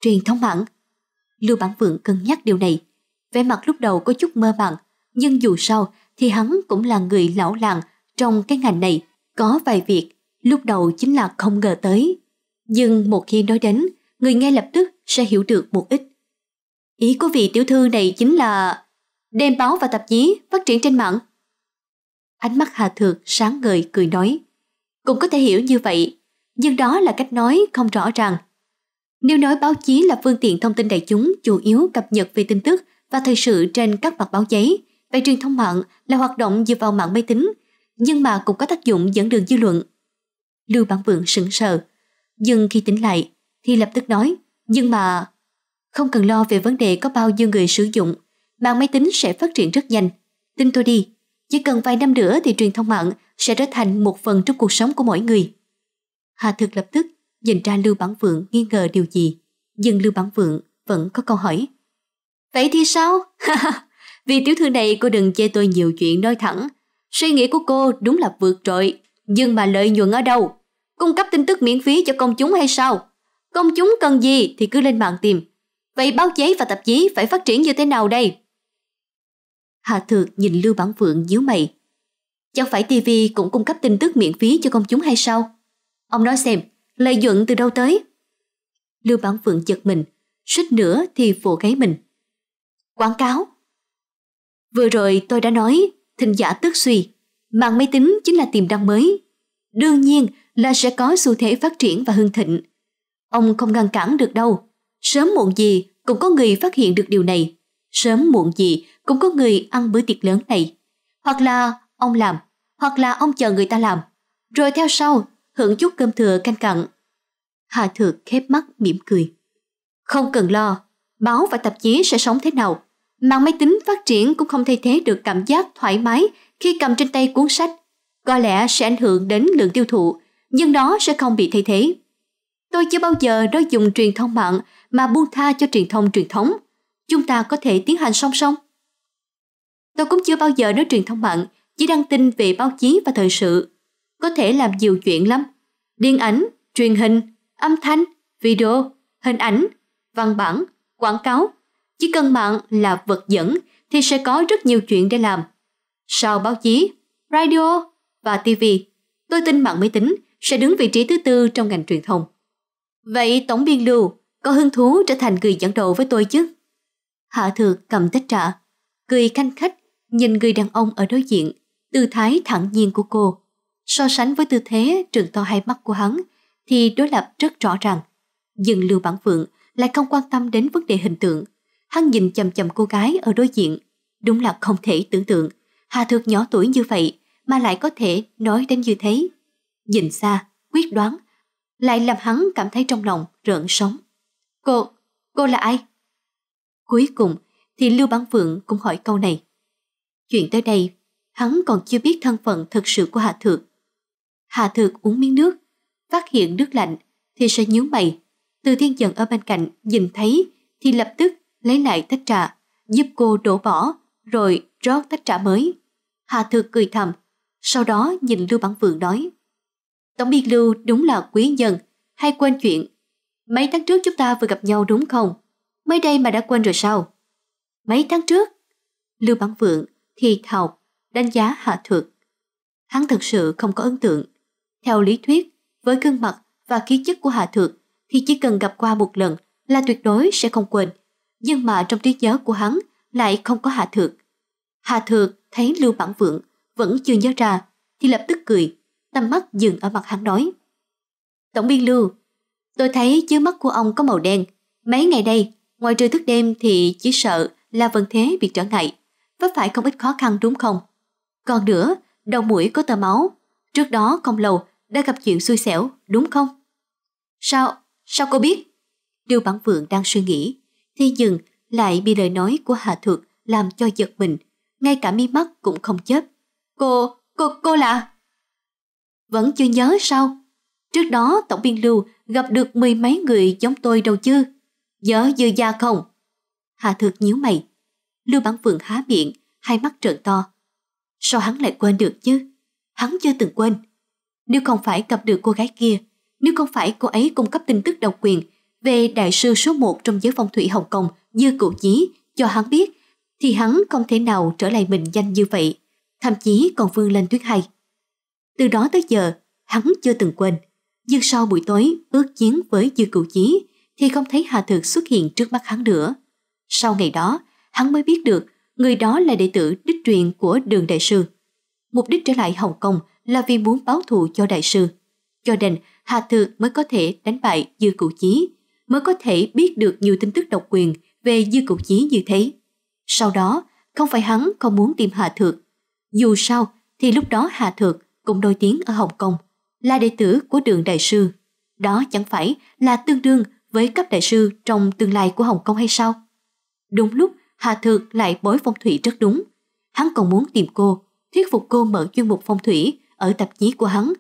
Speaker 1: Truyền thống mạng. Lưu Bản Vượng cân nhắc điều này. Vẻ mặt lúc đầu có chút mơ màng, nhưng dù sao thì hắn cũng là người lão làng trong cái ngành này. Có vài việc lúc đầu chính là không ngờ tới. Nhưng một khi nói đến, người nghe lập tức sẽ hiểu được một ít. Ý của vị tiểu thư này chính là đem báo và tạp chí phát triển trên mạng. Ánh mắt Hà Thược sáng ngời cười nói. Cũng có thể hiểu như vậy, nhưng đó là cách nói không rõ ràng. Nếu nói báo chí là phương tiện thông tin đại chúng chủ yếu cập nhật về tin tức và thời sự trên các mặt báo giấy, vậy truyền thông mạng là hoạt động dựa vào mạng máy tính, nhưng mà cũng có tác dụng dẫn đường dư luận. Lưu Bản Vượng sững sờ, nhưng khi tỉnh lại thì lập tức nói, nhưng mà không cần lo về vấn đề có bao nhiêu người sử dụng, mạng máy tính sẽ phát triển rất nhanh. Tin tôi đi, chỉ cần vài năm nữa thì truyền thông mạng sẽ trở thành một phần trong cuộc sống của mỗi người. Hà Thực lập tức nhìn ra Lưu Bản Vượng nghi ngờ điều gì, nhưng Lưu Bản Vượng vẫn có câu hỏi. Vậy thì sao? Vì tiểu thư này cô đừng chê tôi nhiều chuyện nói thẳng. Suy nghĩ của cô đúng là vượt trội, nhưng mà lợi nhuận ở đâu? Cung cấp tin tức miễn phí cho công chúng hay sao? Công chúng cần gì thì cứ lên mạng tìm. Vậy báo giấy và tạp chí phải phát triển như thế nào đây? Hà Thược nhìn Lưu Bản Phượng díu mày. Chẳng phải TV cũng cung cấp tin tức miễn phí cho công chúng hay sao? Ông nói xem, lợi nhuận từ đâu tới? Lưu Bản Phượng chật mình, suýt nữa thì phụ gáy mình. Quảng cáo Vừa rồi tôi đã nói, thình giả tước suy, mạng máy tính chính là tiềm năng mới. Đương nhiên là sẽ có xu thế phát triển và hưng thịnh. Ông không ngăn cản được đâu, sớm muộn gì cũng có người phát hiện được điều này. Sớm muộn gì cũng có người ăn bữa tiệc lớn này. Hoặc là ông làm, hoặc là ông chờ người ta làm. Rồi theo sau hưởng chút cơm thừa canh cặn. hà thược khép mắt mỉm cười. Không cần lo, báo và tạp chí sẽ sống thế nào. Mạng máy tính phát triển cũng không thay thế được cảm giác thoải mái khi cầm trên tay cuốn sách. Có lẽ sẽ ảnh hưởng đến lượng tiêu thụ, nhưng nó sẽ không bị thay thế. Tôi chưa bao giờ nói dùng truyền thông mạng mà buông tha cho truyền thông truyền thống. Chúng ta có thể tiến hành song song. Tôi cũng chưa bao giờ nói truyền thông mạng, chỉ đăng tin về báo chí và thời sự có thể làm nhiều chuyện lắm. Điện ảnh, truyền hình, âm thanh, video, hình ảnh, văn bản, quảng cáo. Chỉ cần mạng là vật dẫn thì sẽ có rất nhiều chuyện để làm. Sau báo chí, radio và TV, tôi tin mạng máy tính sẽ đứng vị trí thứ tư trong ngành truyền thông. Vậy Tổng Biên Lưu có hứng thú trở thành người dẫn đầu với tôi chứ? Hạ Thược cầm tách trà, cười khanh khách nhìn người đàn ông ở đối diện, tư thái thẳng nhiên của cô. So sánh với tư thế trừng to hai mắt của hắn thì đối lập rất rõ ràng. Nhưng Lưu Bản Phượng lại không quan tâm đến vấn đề hình tượng. Hắn nhìn chầm chầm cô gái ở đối diện. Đúng là không thể tưởng tượng. Hà Thược nhỏ tuổi như vậy mà lại có thể nói đến như thế. Nhìn xa, quyết đoán, lại làm hắn cảm thấy trong lòng rợn sóng. Cô, cô là ai? Cuối cùng thì Lưu Bán Phượng cũng hỏi câu này. Chuyện tới đây, hắn còn chưa biết thân phận thật sự của Hà Thược, Hạ Thược uống miếng nước, phát hiện nước lạnh thì sẽ nhíu mày. Từ thiên dần ở bên cạnh nhìn thấy thì lập tức lấy lại tách trà, giúp cô đổ bỏ rồi rót tách trà mới. Hạ Thược cười thầm, sau đó nhìn Lưu Bản Vượng nói. Tổng biên Lưu đúng là quý nhân, hay quên chuyện. Mấy tháng trước chúng ta vừa gặp nhau đúng không? Mới đây mà đã quên rồi sao? Mấy tháng trước? Lưu Bản Vượng thì thào đánh giá Hạ Thược, Hắn thật sự không có ấn tượng theo lý thuyết, với gương mặt và khí chất của Hạ Thược thì chỉ cần gặp qua một lần là tuyệt đối sẽ không quên. Nhưng mà trong trí nhớ của hắn lại không có Hạ Thược. Hạ Thược thấy Lưu Bản Vượng vẫn chưa nhớ ra thì lập tức cười, tầm mắt dừng ở mặt hắn nói. Tổng biên Lưu, tôi thấy dưới mắt của ông có màu đen. Mấy ngày đây, ngoài trừ thức đêm thì chỉ sợ là vần thế bị trở ngại, vấp phải không ít khó khăn đúng không? Còn nữa, đầu mũi có tờ máu. Trước đó không lâu đã gặp chuyện xui xẻo, đúng không? Sao? Sao cô biết? Điều Bản Vượng đang suy nghĩ, thế nhưng lại bị lời nói của Hà Thược làm cho giật mình, ngay cả mi mắt cũng không chớp. Cô, cô, cô là... Vẫn chưa nhớ sao? Trước đó tổng biên lưu gặp được mười mấy người giống tôi đâu chứ? Nhớ dư gia không? Hà Thược nhíu mày. Lưu Bản Vượng há miệng, hai mắt trợn to. Sao hắn lại quên được chứ? Hắn chưa từng quên. Nếu không phải gặp được cô gái kia, nếu không phải cô ấy cung cấp tin tức độc quyền về đại sư số 1 trong giới phong thủy Hồng Kông như cụ chí cho hắn biết, thì hắn không thể nào trở lại mình danh như vậy, thậm chí còn vươn lên tuyết hay. Từ đó tới giờ, hắn chưa từng quên. Nhưng sau buổi tối ước chiến với dư cựu chí thì không thấy Hà Thực xuất hiện trước mắt hắn nữa. Sau ngày đó, hắn mới biết được người đó là đệ tử đích truyền của đường đại sư. Mục đích trở lại Hồng Kông là vì muốn báo thù cho đại sư. Cho nên, Hà Thược mới có thể đánh bại Dư Cụ Chí, mới có thể biết được nhiều tin tức độc quyền về Dư Cụ Chí như thế. Sau đó, không phải hắn không muốn tìm Hà Thược. Dù sao, thì lúc đó Hà Thược cũng nổi tiếng ở Hồng Kông, là đệ tử của đường đại sư. Đó chẳng phải là tương đương với cấp đại sư trong tương lai của Hồng Kông hay sao? Đúng lúc Hà Thược lại bối phong thủy rất đúng. Hắn còn muốn tìm cô, thuyết phục cô mở chuyên mục phong thủy ở tạp chí của hắn.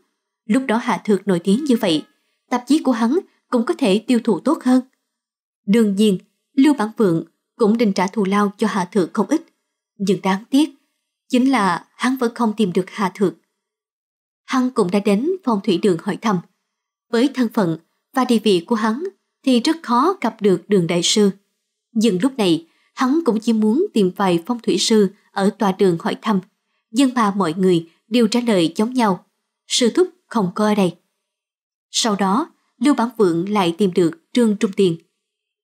Speaker 1: Lúc đó Hạ Thược nổi tiếng như vậy, tạp chí của hắn cũng có thể tiêu thụ tốt hơn. Đương nhiên, Lưu Bản Vượng cũng định trả thù lao cho Hạ Thược không ít. Nhưng đáng tiếc, chính là hắn vẫn không tìm được Hạ Thược. Hắn cũng đã đến phong thủy đường hỏi thăm. Với thân phận và địa vị của hắn thì rất khó gặp được đường đại sư. Nhưng lúc này, hắn cũng chỉ muốn tìm vài phong thủy sư ở tòa đường hỏi thăm. Nhưng mà mọi người đều trả lời giống nhau. Sư thúc không có ở đây. Sau đó, Lưu Bản Vượng lại tìm được Trương Trung Tiền.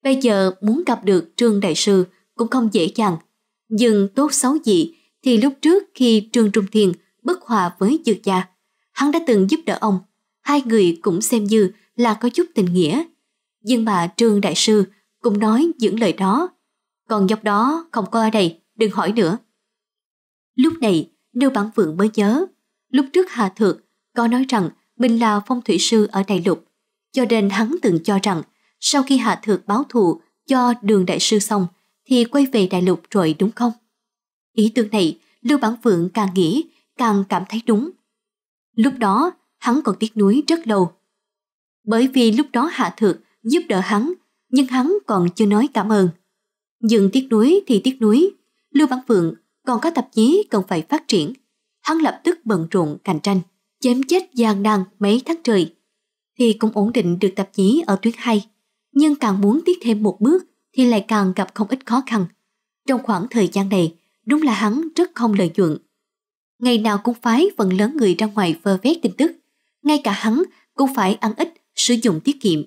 Speaker 1: Bây giờ muốn gặp được Trương Đại Sư cũng không dễ dàng. Nhưng tốt xấu gì thì lúc trước khi Trương Trung Thiên bất hòa với Dược Gia, hắn đã từng giúp đỡ ông. Hai người cũng xem như là có chút tình nghĩa. Nhưng mà Trương Đại Sư cũng nói những lời đó. Còn dọc đó không có ở đây, đừng hỏi nữa. Lúc này, Lưu Bản Vượng mới nhớ, lúc trước Hà Thược có nói rằng mình là phong thủy sư ở Đại Lục, cho nên hắn từng cho rằng sau khi Hà Thược báo thù cho đường đại sư xong thì quay về Đại Lục rồi đúng không? Ý tưởng này Lưu Bản Vượng càng nghĩ càng cảm thấy đúng. Lúc đó hắn còn tiếc nuối rất lâu. Bởi vì lúc đó Hạ Thược giúp đỡ hắn nhưng hắn còn chưa nói cảm ơn. Nhưng tiếc nuối thì tiếc nuối. Lưu Bản Vượng còn có tạp chí cần phải phát triển. Hắn lập tức bận rộn cạnh tranh, chém chết gian nan mấy tháng trời. Thì cũng ổn định được tạp chí ở tuyến 2, nhưng càng muốn tiến thêm một bước thì lại càng gặp không ít khó khăn. Trong khoảng thời gian này, đúng là hắn rất không lợi nhuận. Ngày nào cũng phái phần lớn người ra ngoài vơ vét tin tức, ngay cả hắn cũng phải ăn ít, sử dụng tiết kiệm.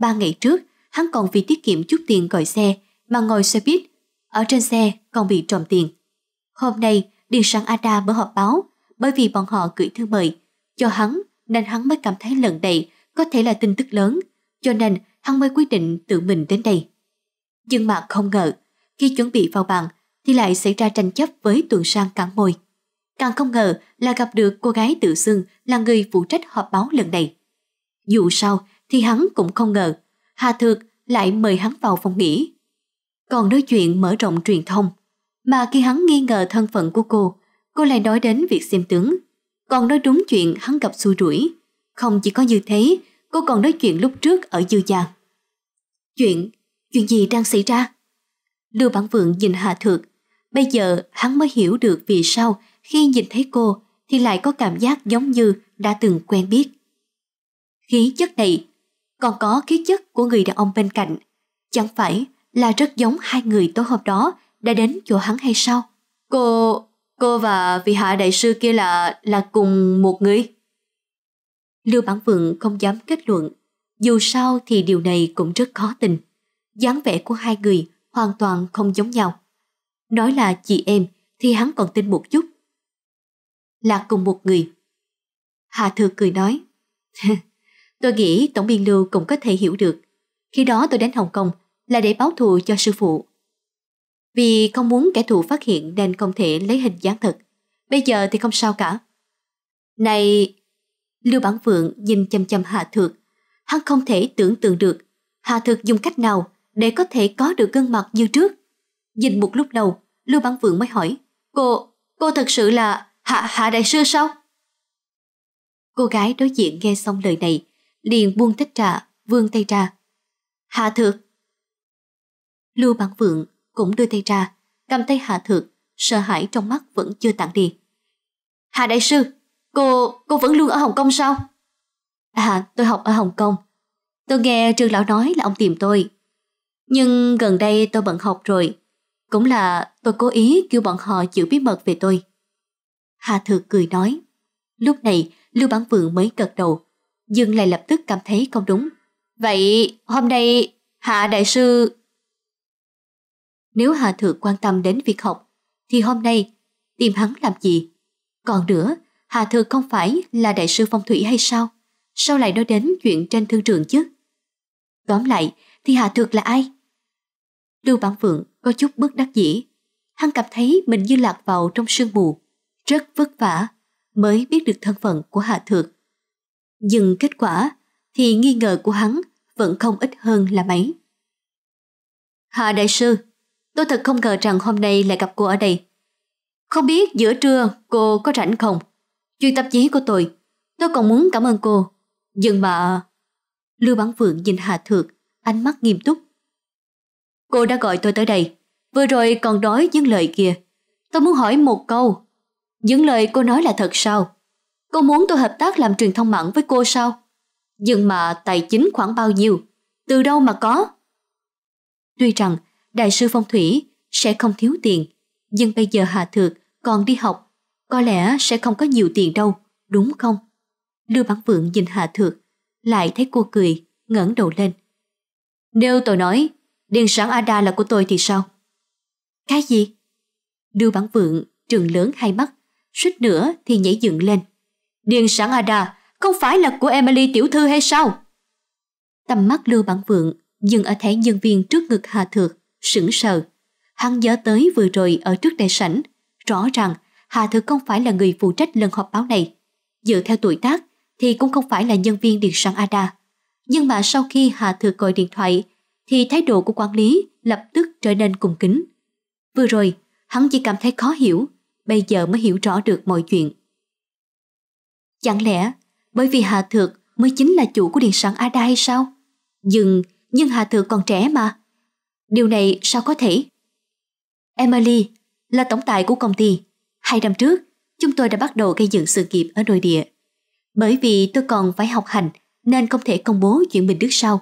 Speaker 1: Ba ngày trước, hắn còn vì tiết kiệm chút tiền gọi xe mà ngồi xe buýt, ở trên xe còn bị trộm tiền. Hôm nay, Điền Sang Ada mở họp báo bởi vì bọn họ gửi thư mời cho hắn nên hắn mới cảm thấy lần này có thể là tin tức lớn cho nên hắn mới quyết định tự mình đến đây. Nhưng mà không ngờ, khi chuẩn bị vào bàn thì lại xảy ra tranh chấp với tuần sang cản môi. Càng không ngờ là gặp được cô gái tự xưng là người phụ trách họp báo lần này. Dù sao thì hắn cũng không ngờ Hà Thược lại mời hắn vào phòng nghỉ. Còn nói chuyện mở rộng truyền thông mà khi hắn nghi ngờ thân phận của cô, cô lại nói đến việc xem tướng. Còn nói đúng chuyện hắn gặp xui rủi. Không chỉ có như thế, cô còn nói chuyện lúc trước ở dư giang. Chuyện, chuyện gì đang xảy ra? Lưu Bản Vượng nhìn Hạ Thược. Bây giờ hắn mới hiểu được vì sao khi nhìn thấy cô thì lại có cảm giác giống như đã từng quen biết. Khí chất này còn có khí chất của người đàn ông bên cạnh. Chẳng phải là rất giống hai người tối hôm đó đã đến chỗ hắn hay sao? Cô... cô và vị hạ đại sư kia là... là cùng một người? Lưu Bản Vượng không dám kết luận. Dù sao thì điều này cũng rất khó tin. dáng vẻ của hai người hoàn toàn không giống nhau. Nói là chị em thì hắn còn tin một chút. Là cùng một người. Hạ Thừa cười nói. tôi nghĩ Tổng Biên Lưu cũng có thể hiểu được. Khi đó tôi đến Hồng Kông là để báo thù cho sư phụ. Vì không muốn kẻ thù phát hiện nên không thể lấy hình dáng thật. Bây giờ thì không sao cả. Này, Lưu Bản Phượng nhìn chăm chăm Hạ Thược. Hắn không thể tưởng tượng được Hạ Thược dùng cách nào để có thể có được gương mặt như trước. Nhìn một lúc đầu, Lưu Bản Phượng mới hỏi Cô, cô thật sự là Hạ Hạ Đại Sư sao? Cô gái đối diện nghe xong lời này, liền buông tách trà, vương tay ra. Hạ Thược Lưu Bản Phượng cũng đưa tay ra, cầm tay Hạ Thược, sợ hãi trong mắt vẫn chưa tản đi. Hạ Đại Sư, cô, cô vẫn luôn ở Hồng Kông sao? À, tôi học ở Hồng Kông. Tôi nghe trường lão nói là ông tìm tôi. Nhưng gần đây tôi bận học rồi. Cũng là tôi cố ý kêu bọn họ giữ bí mật về tôi. Hà Thược cười nói. Lúc này, Lưu Bán Vượng mới gật đầu, nhưng lại lập tức cảm thấy không đúng. Vậy hôm nay Hạ Đại Sư nếu Hà Thượng quan tâm đến việc học, thì hôm nay tìm hắn làm gì? Còn nữa, Hà Thượng không phải là đại sư phong thủy hay sao? Sao lại nói đến chuyện trên thương trường chứ? Tóm lại, thì Hà Thượng là ai? Lưu Bản Phượng có chút bất đắc dĩ. Hắn cảm thấy mình như lạc vào trong sương mù, rất vất vả mới biết được thân phận của Hà Thược. Nhưng kết quả thì nghi ngờ của hắn vẫn không ít hơn là mấy. Hà Đại Sư Tôi thật không ngờ rằng hôm nay lại gặp cô ở đây. Không biết giữa trưa cô có rảnh không? chuyên tạp chí của tôi. Tôi còn muốn cảm ơn cô. Nhưng mà... Lưu Bán Phượng nhìn Hà Thược, ánh mắt nghiêm túc. Cô đã gọi tôi tới đây. Vừa rồi còn nói những lời kia. Tôi muốn hỏi một câu. Những lời cô nói là thật sao? Cô muốn tôi hợp tác làm truyền thông mạng với cô sao? Nhưng mà tài chính khoảng bao nhiêu? Từ đâu mà có? Tuy rằng đại sư phong thủy sẽ không thiếu tiền, nhưng bây giờ hà Thược còn đi học, có lẽ sẽ không có nhiều tiền đâu, đúng không? Lưu Bản Vượng nhìn hà Thược, lại thấy cô cười, ngẩng đầu lên. Nếu tôi nói, điền sản Ada là của tôi thì sao? Cái gì? Lưu Bản Vượng trừng lớn hai mắt, suýt nữa thì nhảy dựng lên. Điền sản Ada không phải là của Emily tiểu thư hay sao? Tầm mắt Lưu Bản Vượng dừng ở thẻ nhân viên trước ngực Hà Thược sững sờ. Hắn nhớ tới vừa rồi ở trước đại sảnh, rõ ràng Hà Thực không phải là người phụ trách lần họp báo này. Dựa theo tuổi tác thì cũng không phải là nhân viên điện sản Ada. Nhưng mà sau khi Hà Thực gọi điện thoại thì thái độ của quản lý lập tức trở nên cung kính. Vừa rồi, hắn chỉ cảm thấy khó hiểu, bây giờ mới hiểu rõ được mọi chuyện. Chẳng lẽ bởi vì Hà Thược mới chính là chủ của điện sản Ada hay sao? Nhưng, nhưng Hà Thược còn trẻ mà. Điều này sao có thể? Emily là tổng tài của công ty. Hai năm trước, chúng tôi đã bắt đầu gây dựng sự nghiệp ở nội địa. Bởi vì tôi còn phải học hành nên không thể công bố chuyện mình trước sau.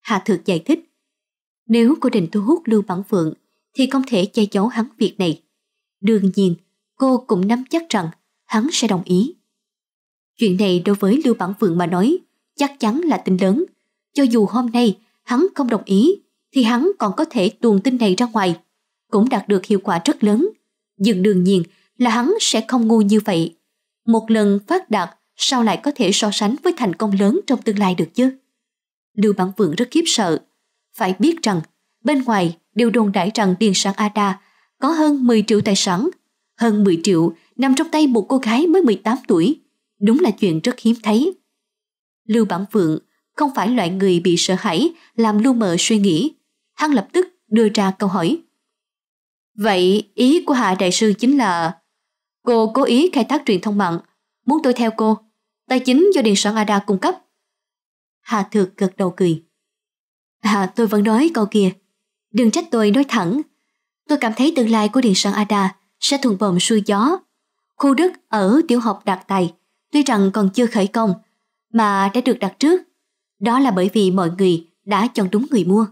Speaker 1: Hạ Thược giải thích. Nếu cô định thu hút Lưu Bản Phượng thì không thể che giấu hắn việc này. Đương nhiên, cô cũng nắm chắc rằng hắn sẽ đồng ý. Chuyện này đối với Lưu Bản Phượng mà nói chắc chắn là tin lớn. Cho dù hôm nay hắn không đồng ý thì hắn còn có thể tuồn tin này ra ngoài, cũng đạt được hiệu quả rất lớn. Nhưng đương nhiên là hắn sẽ không ngu như vậy. Một lần phát đạt sao lại có thể so sánh với thành công lớn trong tương lai được chứ? Lưu Bản Vượng rất khiếp sợ. Phải biết rằng, bên ngoài đều đồn đại rằng Điền Sản Ada có hơn 10 triệu tài sản. Hơn 10 triệu nằm trong tay một cô gái mới 18 tuổi. Đúng là chuyện rất hiếm thấy. Lưu Bản Vượng không phải loại người bị sợ hãi làm lu mờ suy nghĩ hắn lập tức đưa ra câu hỏi. Vậy ý của Hạ Đại Sư chính là cô cố ý khai thác truyền thông mạng, muốn tôi theo cô, tài chính do điện Soạn Ada cung cấp. Hạ Thược gật đầu cười. À tôi vẫn nói câu kia, đừng trách tôi nói thẳng. Tôi cảm thấy tương lai của điện Soạn Ada sẽ thuận bồng xuôi gió. Khu đất ở tiểu học đạt tài, tuy rằng còn chưa khởi công, mà đã được đặt trước. Đó là bởi vì mọi người đã chọn đúng người mua.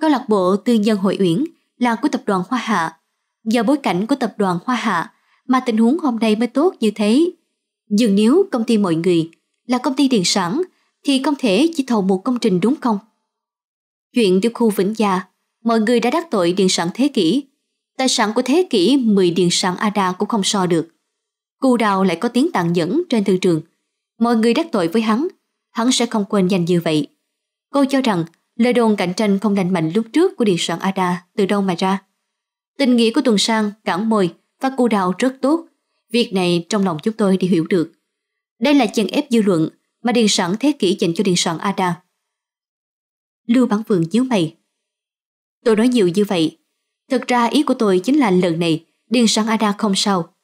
Speaker 1: Câu lạc bộ tư nhân hội uyển là của tập đoàn Hoa Hạ. Do bối cảnh của tập đoàn Hoa Hạ mà tình huống hôm nay mới tốt như thế. Nhưng nếu công ty mọi người là công ty điện sản thì không thể chỉ thầu một công trình đúng không? Chuyện tiêu khu Vĩnh Gia, mọi người đã đắc tội điện sản thế kỷ. Tài sản của thế kỷ 10 điện sản ADA cũng không so được. Cù đào lại có tiếng tàn dẫn trên thương trường. Mọi người đắc tội với hắn, hắn sẽ không quên nhanh như vậy. Cô cho rằng Lời đồn cạnh tranh không lành mạnh lúc trước của điện soạn Ada từ đâu mà ra. Tình nghĩa của Tuần Sang, Cảng Mồi và Cô Đào rất tốt. Việc này trong lòng chúng tôi đi hiểu được. Đây là chèn ép dư luận mà điện soạn thế kỷ dành cho điện soạn Ada. Lưu bán Vượng nhíu mày. Tôi nói nhiều như vậy. Thực ra ý của tôi chính là lần này điện soạn Ada không sao.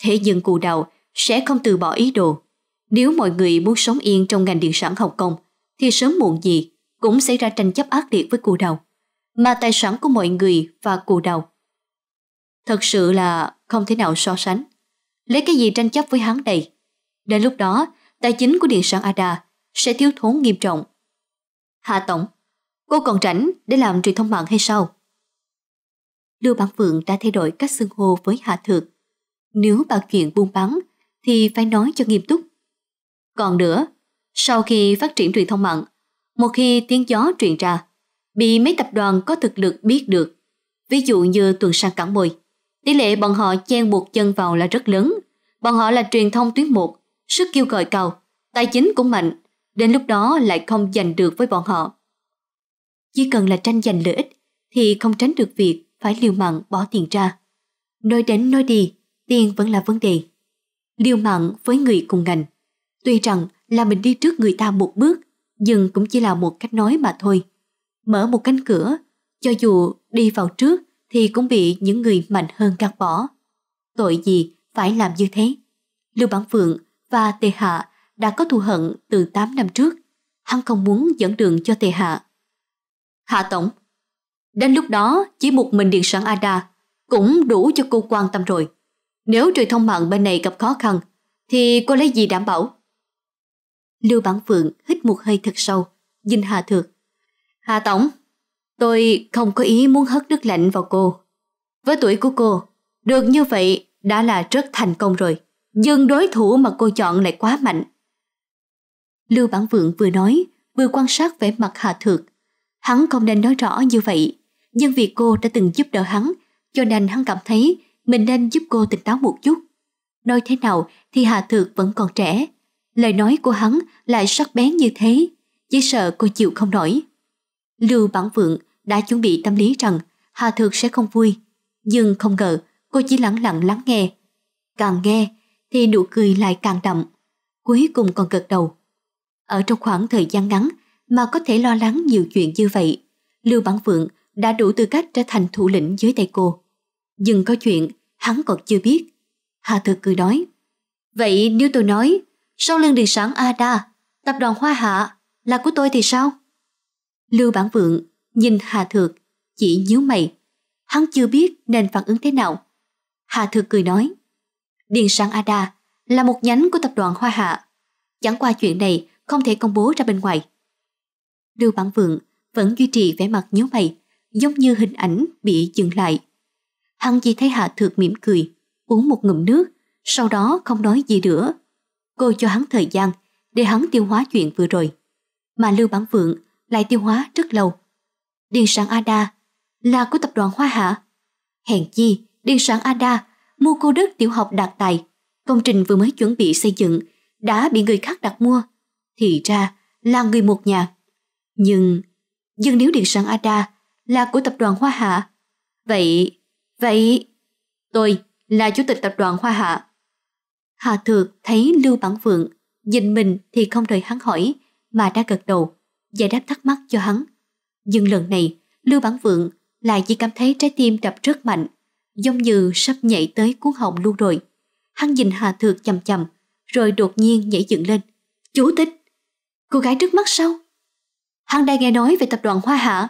Speaker 1: Thế nhưng Cù Đào sẽ không từ bỏ ý đồ. Nếu mọi người muốn sống yên trong ngành điện sản Hồng Kông thì sớm muộn gì cũng xảy ra tranh chấp ác liệt với cù đầu, mà tài sản của mọi người và cù đầu. Thật sự là không thể nào so sánh. Lấy cái gì tranh chấp với hắn đây? Đến lúc đó, tài chính của Điện sản Ada sẽ thiếu thốn nghiêm trọng. Hạ Tổng, cô còn rảnh để làm truyền thông mạng hay sao? Lưu Bản Phượng đã thay đổi cách xưng hô với Hạ Thược. Nếu bà chuyện buôn bán thì phải nói cho nghiêm túc. Còn nữa, sau khi phát triển truyền thông mạng, một khi tiếng gió truyền ra, bị mấy tập đoàn có thực lực biết được. Ví dụ như tuần sang cảng mồi, tỷ lệ bọn họ chen buộc chân vào là rất lớn. Bọn họ là truyền thông tuyến một, sức kêu gọi cao, tài chính cũng mạnh, đến lúc đó lại không giành được với bọn họ. Chỉ cần là tranh giành lợi ích thì không tránh được việc phải liều mạng bỏ tiền ra. Nói đến nói đi, tiền vẫn là vấn đề. Liều mạng với người cùng ngành. Tuy rằng là mình đi trước người ta một bước dừng cũng chỉ là một cách nói mà thôi. Mở một cánh cửa, cho dù đi vào trước thì cũng bị những người mạnh hơn gạt bỏ. Tội gì phải làm như thế? Lưu Bản Phượng và Tề Hạ đã có thù hận từ 8 năm trước. Hắn không muốn dẫn đường cho Tề Hạ. Hạ Tổng, đến lúc đó chỉ một mình Điện Sản Ada cũng đủ cho cô quan tâm rồi. Nếu trời thông mạng bên này gặp khó khăn thì cô lấy gì đảm bảo? Lưu Bản Phượng hít một hơi thật sâu, nhìn Hà Thược. Hà Tổng, tôi không có ý muốn hất nước lạnh vào cô. Với tuổi của cô, được như vậy đã là rất thành công rồi. Nhưng đối thủ mà cô chọn lại quá mạnh. Lưu Bản Vượng vừa nói, vừa quan sát vẻ mặt Hà Thược. Hắn không nên nói rõ như vậy, nhưng vì cô đã từng giúp đỡ hắn, cho nên hắn cảm thấy mình nên giúp cô tỉnh táo một chút. Nói thế nào thì Hà Thược vẫn còn trẻ, Lời nói của hắn lại sắc bén như thế, chỉ sợ cô chịu không nổi. Lưu Bản Vượng đã chuẩn bị tâm lý rằng Hà Thực sẽ không vui, nhưng không ngờ cô chỉ lặng lặng lắng nghe. Càng nghe thì nụ cười lại càng đậm, cuối cùng còn gật đầu. Ở trong khoảng thời gian ngắn mà có thể lo lắng nhiều chuyện như vậy, Lưu Bản Vượng đã đủ tư cách trở thành thủ lĩnh dưới tay cô. Nhưng có chuyện hắn còn chưa biết. Hà Thực cười nói, Vậy nếu tôi nói sau lưng điện sản Ada, tập đoàn Hoa Hạ, là của tôi thì sao? Lưu Bản Vượng nhìn Hà Thược, chỉ nhíu mày. Hắn chưa biết nên phản ứng thế nào. Hà Thược cười nói, điện sản Ada là một nhánh của tập đoàn Hoa Hạ. Chẳng qua chuyện này không thể công bố ra bên ngoài. Lưu Bản Vượng vẫn duy trì vẻ mặt nhíu mày, giống như hình ảnh bị dừng lại. Hắn chỉ thấy hà Thược mỉm cười, uống một ngụm nước, sau đó không nói gì nữa, cô cho hắn thời gian để hắn tiêu hóa chuyện vừa rồi. Mà Lưu Bản Vượng lại tiêu hóa rất lâu. Điện sản Ada là của tập đoàn Hoa Hạ. Hèn chi, điện sản Ada mua cô đất tiểu học đạt tài. Công trình vừa mới chuẩn bị xây dựng đã bị người khác đặt mua. Thì ra là người một nhà. Nhưng, nhưng nếu điện sản Ada là của tập đoàn Hoa Hạ, vậy, vậy... Tôi là chủ tịch tập đoàn Hoa Hạ. Hà Thược thấy Lưu Bản Vượng nhìn mình thì không đợi hắn hỏi mà đã gật đầu, giải đáp thắc mắc cho hắn. Nhưng lần này, Lưu Bản Vượng lại chỉ cảm thấy trái tim đập rất mạnh, giống như sắp nhảy tới cuốn họng luôn rồi. Hắn nhìn Hà Thược chầm chầm, rồi đột nhiên nhảy dựng lên. Chú thích! Cô gái trước mắt sao? Hắn đang nghe nói về tập đoàn Hoa Hạ.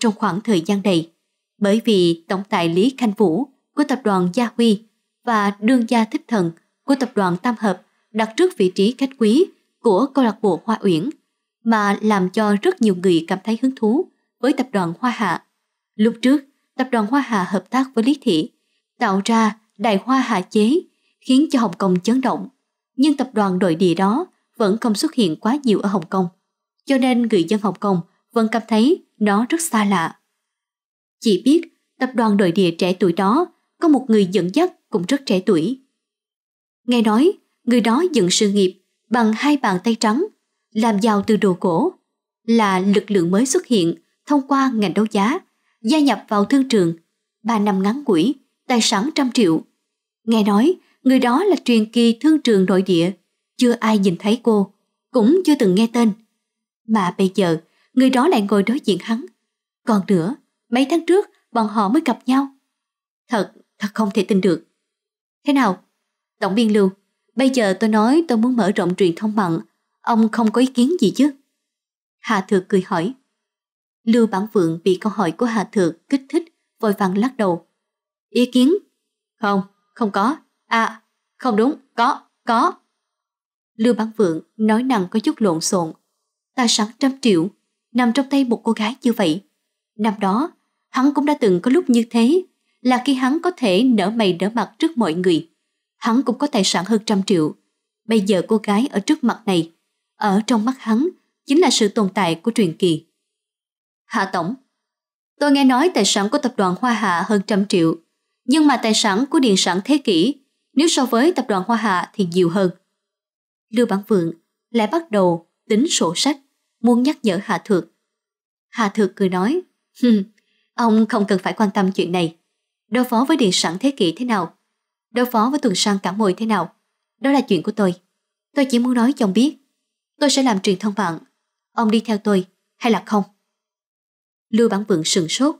Speaker 1: Trong khoảng thời gian này, bởi vì tổng tài Lý Khanh Vũ của tập đoàn Gia Huy và đương gia thích thần của tập đoàn Tam Hợp đặt trước vị trí khách quý của câu lạc bộ Hoa Uyển mà làm cho rất nhiều người cảm thấy hứng thú với tập đoàn Hoa Hạ. Lúc trước, tập đoàn Hoa Hạ hợp tác với Lý Thị tạo ra đài hoa hạ chế khiến cho Hồng Kông chấn động. Nhưng tập đoàn đội địa đó vẫn không xuất hiện quá nhiều ở Hồng Kông cho nên người dân Hồng Kông vẫn cảm thấy nó rất xa lạ. Chỉ biết tập đoàn đội địa trẻ tuổi đó có một người dẫn dắt cũng rất trẻ tuổi. Nghe nói, người đó dựng sự nghiệp bằng hai bàn tay trắng, làm giàu từ đồ cổ, là lực lượng mới xuất hiện thông qua ngành đấu giá, gia nhập vào thương trường, 3 năm ngắn quỹ, tài sản trăm triệu. Nghe nói, người đó là truyền kỳ thương trường nội địa, chưa ai nhìn thấy cô, cũng chưa từng nghe tên. Mà bây giờ, người đó lại ngồi đối diện hắn. Còn nữa, mấy tháng trước bọn họ mới gặp nhau. Thật, thật không thể tin được. Thế nào? Tổng biên lưu, bây giờ tôi nói tôi muốn mở rộng truyền thông mặn, ông không có ý kiến gì chứ? Hà Thược cười hỏi. Lưu Bản Vượng bị câu hỏi của Hà Thược kích thích, vội vàng lắc đầu. Ý kiến? Không, không có. À, không đúng, có, có. Lưu Bản Vượng nói năng có chút lộn xộn. ta sẵn trăm triệu, nằm trong tay một cô gái như vậy. Năm đó, hắn cũng đã từng có lúc như thế, là khi hắn có thể nở mày nở mặt trước mọi người. Hắn cũng có tài sản hơn trăm triệu. Bây giờ cô gái ở trước mặt này, ở trong mắt hắn, chính là sự tồn tại của truyền kỳ. Hạ Tổng, tôi nghe nói tài sản của tập đoàn Hoa Hạ hơn trăm triệu, nhưng mà tài sản của điện sản thế kỷ, nếu so với tập đoàn Hoa Hạ thì nhiều hơn. Lưu Bản Vượng lại bắt đầu tính sổ sách, muốn nhắc nhở Hạ Thược. Hạ Thược cười nói, ông không cần phải quan tâm chuyện này đối phó với điện sản thế kỷ thế nào, đối phó với tuần sang cả mùi thế nào. Đó là chuyện của tôi. Tôi chỉ muốn nói cho ông biết. Tôi sẽ làm truyền thông bạn. Ông đi theo tôi hay là không? Lưu Bản Vượng sừng sốt.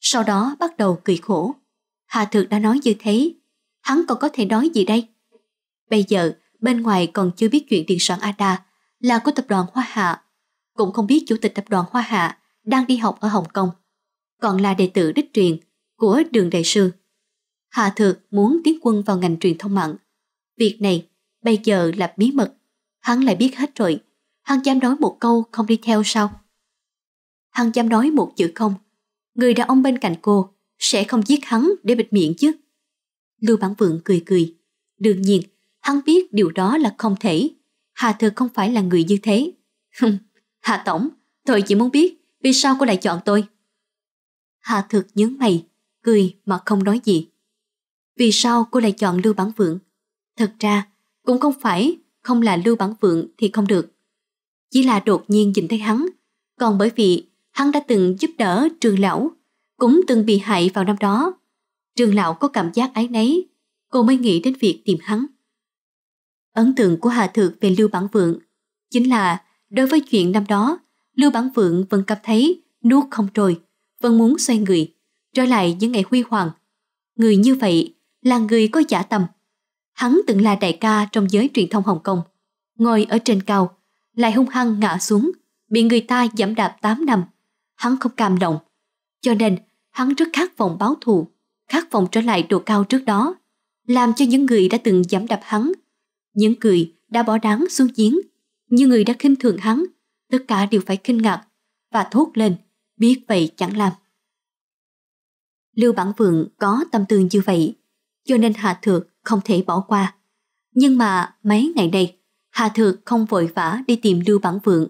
Speaker 1: Sau đó bắt đầu cười khổ. Hà Thược đã nói như thế. Hắn còn có thể nói gì đây? Bây giờ bên ngoài còn chưa biết chuyện điện soạn Ada là của tập đoàn Hoa Hạ. Cũng không biết chủ tịch tập đoàn Hoa Hạ đang đi học ở Hồng Kông. Còn là đệ tử đích truyền của đường đại sư. Hạ Thược muốn tiến quân vào ngành truyền thông mạng. Việc này bây giờ là bí mật, hắn lại biết hết rồi. Hắn dám nói một câu không đi theo sao? Hắn dám nói một chữ không. Người đàn ông bên cạnh cô sẽ không giết hắn để bịt miệng chứ. Lưu Bản Vượng cười cười. Đương nhiên, hắn biết điều đó là không thể. Hà Thược không phải là người như thế. Hà Tổng, tôi chỉ muốn biết vì sao cô lại chọn tôi. Hà Thược nhớ mày, cười mà không nói gì. Vì sao cô lại chọn Lưu Bản Vượng? Thật ra, cũng không phải không là Lưu Bản Vượng thì không được. Chỉ là đột nhiên nhìn thấy hắn, còn bởi vì hắn đã từng giúp đỡ trường lão, cũng từng bị hại vào năm đó. Trường lão có cảm giác ái nấy, cô mới nghĩ đến việc tìm hắn. Ấn tượng của Hà Thược về Lưu Bản Vượng chính là đối với chuyện năm đó, Lưu Bản Vượng vẫn cảm thấy nuốt không trôi, vẫn muốn xoay người trở lại những ngày huy hoàng. Người như vậy là người có giả tâm. Hắn từng là đại ca trong giới truyền thông Hồng Kông, ngồi ở trên cao, lại hung hăng ngã xuống, bị người ta giảm đạp 8 năm. Hắn không cảm động, cho nên hắn rất khát vọng báo thù, khát vọng trở lại độ cao trước đó, làm cho những người đã từng giảm đạp hắn, những người đã bỏ đáng xuống giếng, những người đã khinh thường hắn, tất cả đều phải kinh ngạc và thốt lên, biết vậy chẳng làm. Lưu Bản Vượng có tâm tư như vậy, cho nên hà Thược không thể bỏ qua. Nhưng mà mấy ngày đây, hà Thược không vội vã đi tìm Lưu Bản Vượng,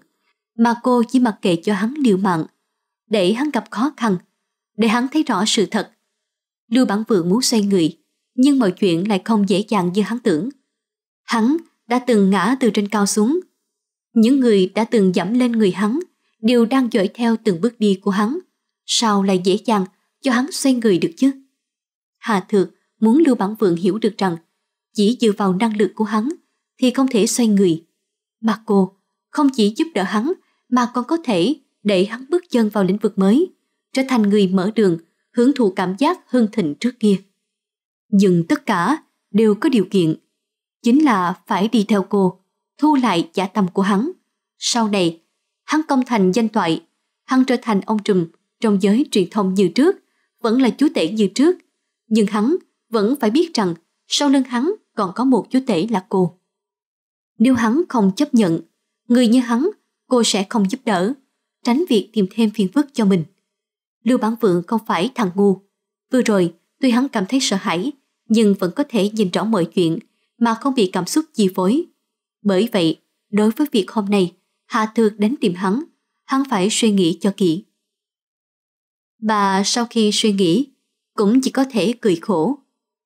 Speaker 1: mà cô chỉ mặc kệ cho hắn liều mạng, để hắn gặp khó khăn, để hắn thấy rõ sự thật. Lưu Bản Vượng muốn xoay người, nhưng mọi chuyện lại không dễ dàng như hắn tưởng. Hắn đã từng ngã từ trên cao xuống. Những người đã từng dẫm lên người hắn đều đang dõi theo từng bước đi của hắn. Sao lại dễ dàng cho hắn xoay người được chứ? Hà Thược muốn Lưu Bản Vượng hiểu được rằng chỉ dựa vào năng lực của hắn thì không thể xoay người. Mà cô không chỉ giúp đỡ hắn mà còn có thể đẩy hắn bước chân vào lĩnh vực mới, trở thành người mở đường, hưởng thụ cảm giác hưng thịnh trước kia. Nhưng tất cả đều có điều kiện, chính là phải đi theo cô, thu lại giả tâm của hắn. Sau này, hắn công thành danh toại, hắn trở thành ông trùm trong giới truyền thông như trước, vẫn là chúa tể như trước, nhưng hắn vẫn phải biết rằng sau lưng hắn còn có một chúa tể là cô. Nếu hắn không chấp nhận, người như hắn cô sẽ không giúp đỡ, tránh việc tìm thêm phiền phức cho mình. Lưu Bản Vượng không phải thằng ngu. Vừa rồi, tuy hắn cảm thấy sợ hãi, nhưng vẫn có thể nhìn rõ mọi chuyện mà không bị cảm xúc chi phối. Bởi vậy, đối với việc hôm nay, Hạ Thược đến tìm hắn, hắn phải suy nghĩ cho kỹ. Bà sau khi suy nghĩ, cũng chỉ có thể cười khổ.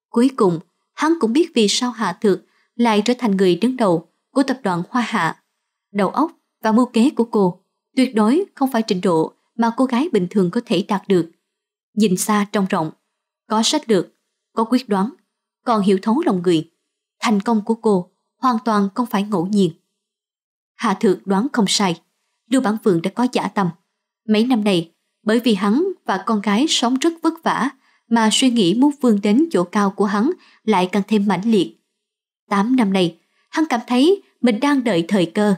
Speaker 1: Cuối cùng, hắn cũng biết vì sao Hạ Thược lại trở thành người đứng đầu của tập đoàn Hoa Hạ. Đầu óc và mưu kế của cô tuyệt đối không phải trình độ mà cô gái bình thường có thể đạt được. Nhìn xa trong rộng, có sách được có quyết đoán, còn hiểu thấu lòng người. Thành công của cô hoàn toàn không phải ngẫu nhiên. Hạ Thược đoán không sai, Lưu Bản Phượng đã có giả tầm Mấy năm nay bởi vì hắn và con gái sống rất vất vả, mà suy nghĩ muốn vươn đến chỗ cao của hắn lại càng thêm mãnh liệt. 8 năm nay, hắn cảm thấy mình đang đợi thời cơ.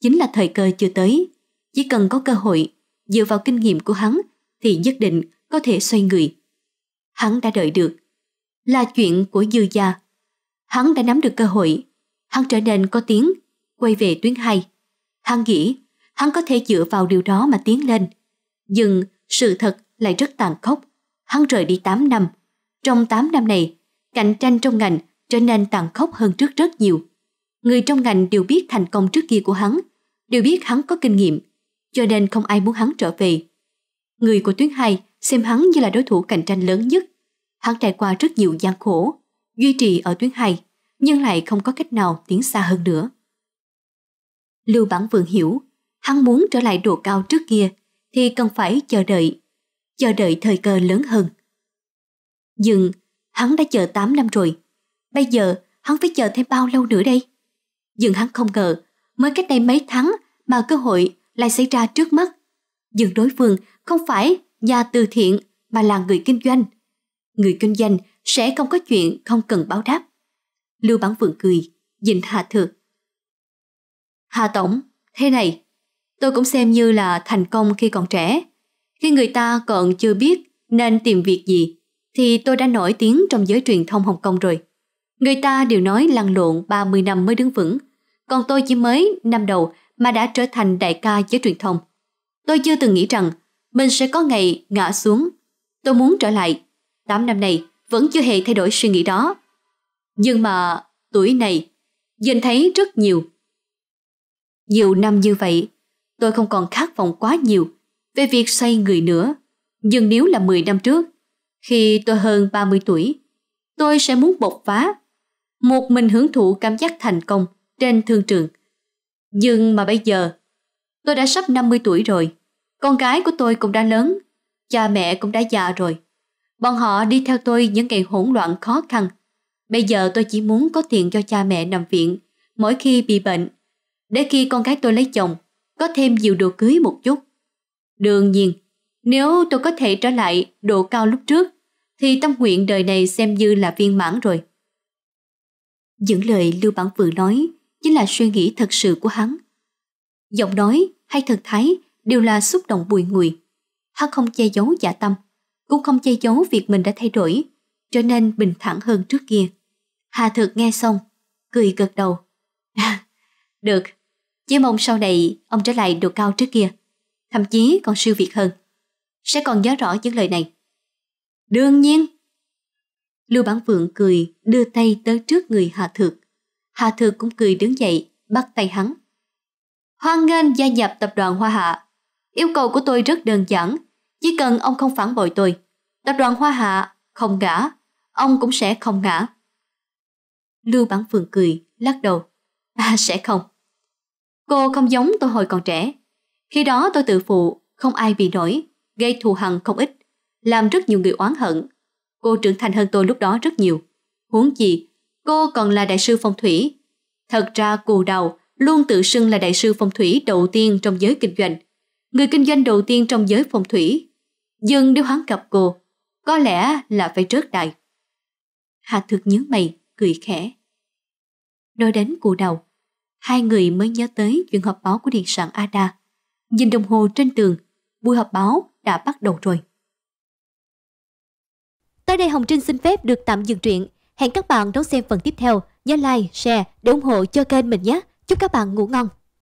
Speaker 1: Chính là thời cơ chưa tới. Chỉ cần có cơ hội, dựa vào kinh nghiệm của hắn thì nhất định có thể xoay người. Hắn đã đợi được. Là chuyện của dư gia. Hắn đã nắm được cơ hội. Hắn trở nên có tiếng, quay về tuyến hay. Hắn nghĩ hắn có thể dựa vào điều đó mà tiến lên. Nhưng sự thật lại rất tàn khốc. Hắn rời đi 8 năm. Trong 8 năm này, cạnh tranh trong ngành trở nên tàn khốc hơn trước rất nhiều. Người trong ngành đều biết thành công trước kia của hắn, đều biết hắn có kinh nghiệm, cho nên không ai muốn hắn trở về. Người của tuyến 2 xem hắn như là đối thủ cạnh tranh lớn nhất. Hắn trải qua rất nhiều gian khổ, duy trì ở tuyến 2, nhưng lại không có cách nào tiến xa hơn nữa. Lưu Bản Vượng hiểu, hắn muốn trở lại độ cao trước kia, thì cần phải chờ đợi, chờ đợi thời cơ lớn hơn. Nhưng hắn đã chờ 8 năm rồi, bây giờ hắn phải chờ thêm bao lâu nữa đây? Nhưng hắn không ngờ, mới cách đây mấy tháng mà cơ hội lại xảy ra trước mắt. Nhưng đối phương không phải nhà từ thiện mà là người kinh doanh. Người kinh doanh sẽ không có chuyện không cần báo đáp. Lưu Bản Vượng cười, nhìn Hạ Thược. Hạ Tổng, thế này, Tôi cũng xem như là thành công khi còn trẻ. Khi người ta còn chưa biết nên tìm việc gì, thì tôi đã nổi tiếng trong giới truyền thông Hồng Kông rồi. Người ta đều nói lăn lộn 30 năm mới đứng vững, còn tôi chỉ mới năm đầu mà đã trở thành đại ca giới truyền thông. Tôi chưa từng nghĩ rằng mình sẽ có ngày ngã xuống. Tôi muốn trở lại. 8 năm này vẫn chưa hề thay đổi suy nghĩ đó. Nhưng mà tuổi này, nhìn thấy rất nhiều. Nhiều năm như vậy, tôi không còn khát vọng quá nhiều về việc xây người nữa. Nhưng nếu là 10 năm trước, khi tôi hơn 30 tuổi, tôi sẽ muốn bộc phá, một mình hưởng thụ cảm giác thành công trên thương trường. Nhưng mà bây giờ, tôi đã sắp 50 tuổi rồi, con gái của tôi cũng đã lớn, cha mẹ cũng đã già rồi. Bọn họ đi theo tôi những ngày hỗn loạn khó khăn. Bây giờ tôi chỉ muốn có tiền cho cha mẹ nằm viện mỗi khi bị bệnh. Để khi con gái tôi lấy chồng, có thêm nhiều đồ cưới một chút. Đương nhiên, nếu tôi có thể trở lại độ cao lúc trước, thì tâm nguyện đời này xem như là viên mãn rồi. Những lời Lưu Bản vừa nói chính là suy nghĩ thật sự của hắn. Giọng nói hay thật thái đều là xúc động bùi ngùi. Hắn không che giấu giả dạ tâm, cũng không che giấu việc mình đã thay đổi, trở nên bình thản hơn trước kia. Hà thực nghe xong, cười gật đầu. được, chỉ mong sau này ông trở lại độ cao trước kia, thậm chí còn siêu việt hơn. Sẽ còn nhớ rõ những lời này. Đương nhiên! Lưu Bản Vượng cười, đưa tay tới trước người Hà Thược. Hà Thược cũng cười đứng dậy, bắt tay hắn. Hoan nghênh gia nhập tập đoàn Hoa Hạ. Yêu cầu của tôi rất đơn giản, chỉ cần ông không phản bội tôi. Tập đoàn Hoa Hạ không ngã, ông cũng sẽ không ngã. Lưu Bản Phường cười, lắc đầu. À, sẽ không. Cô không giống tôi hồi còn trẻ. Khi đó tôi tự phụ, không ai bị nổi, gây thù hằn không ít, làm rất nhiều người oán hận. Cô trưởng thành hơn tôi lúc đó rất nhiều. Huống chi cô còn là đại sư phong thủy. Thật ra cù đầu luôn tự xưng là đại sư phong thủy đầu tiên trong giới kinh doanh. Người kinh doanh đầu tiên trong giới phong thủy. Nhưng nếu hắn gặp cô, có lẽ là phải rớt đại Hà thực nhớ mày, cười khẽ. Nói đến cù đầu, hai người mới nhớ tới chuyện họp báo của điện sản Ada. Nhìn đồng hồ trên tường, buổi họp báo đã bắt đầu rồi. Tới đây Hồng Trinh xin phép được tạm dừng truyện. Hẹn các bạn đón xem phần tiếp theo. Nhớ like, share để ủng hộ cho kênh mình nhé. Chúc các bạn ngủ ngon.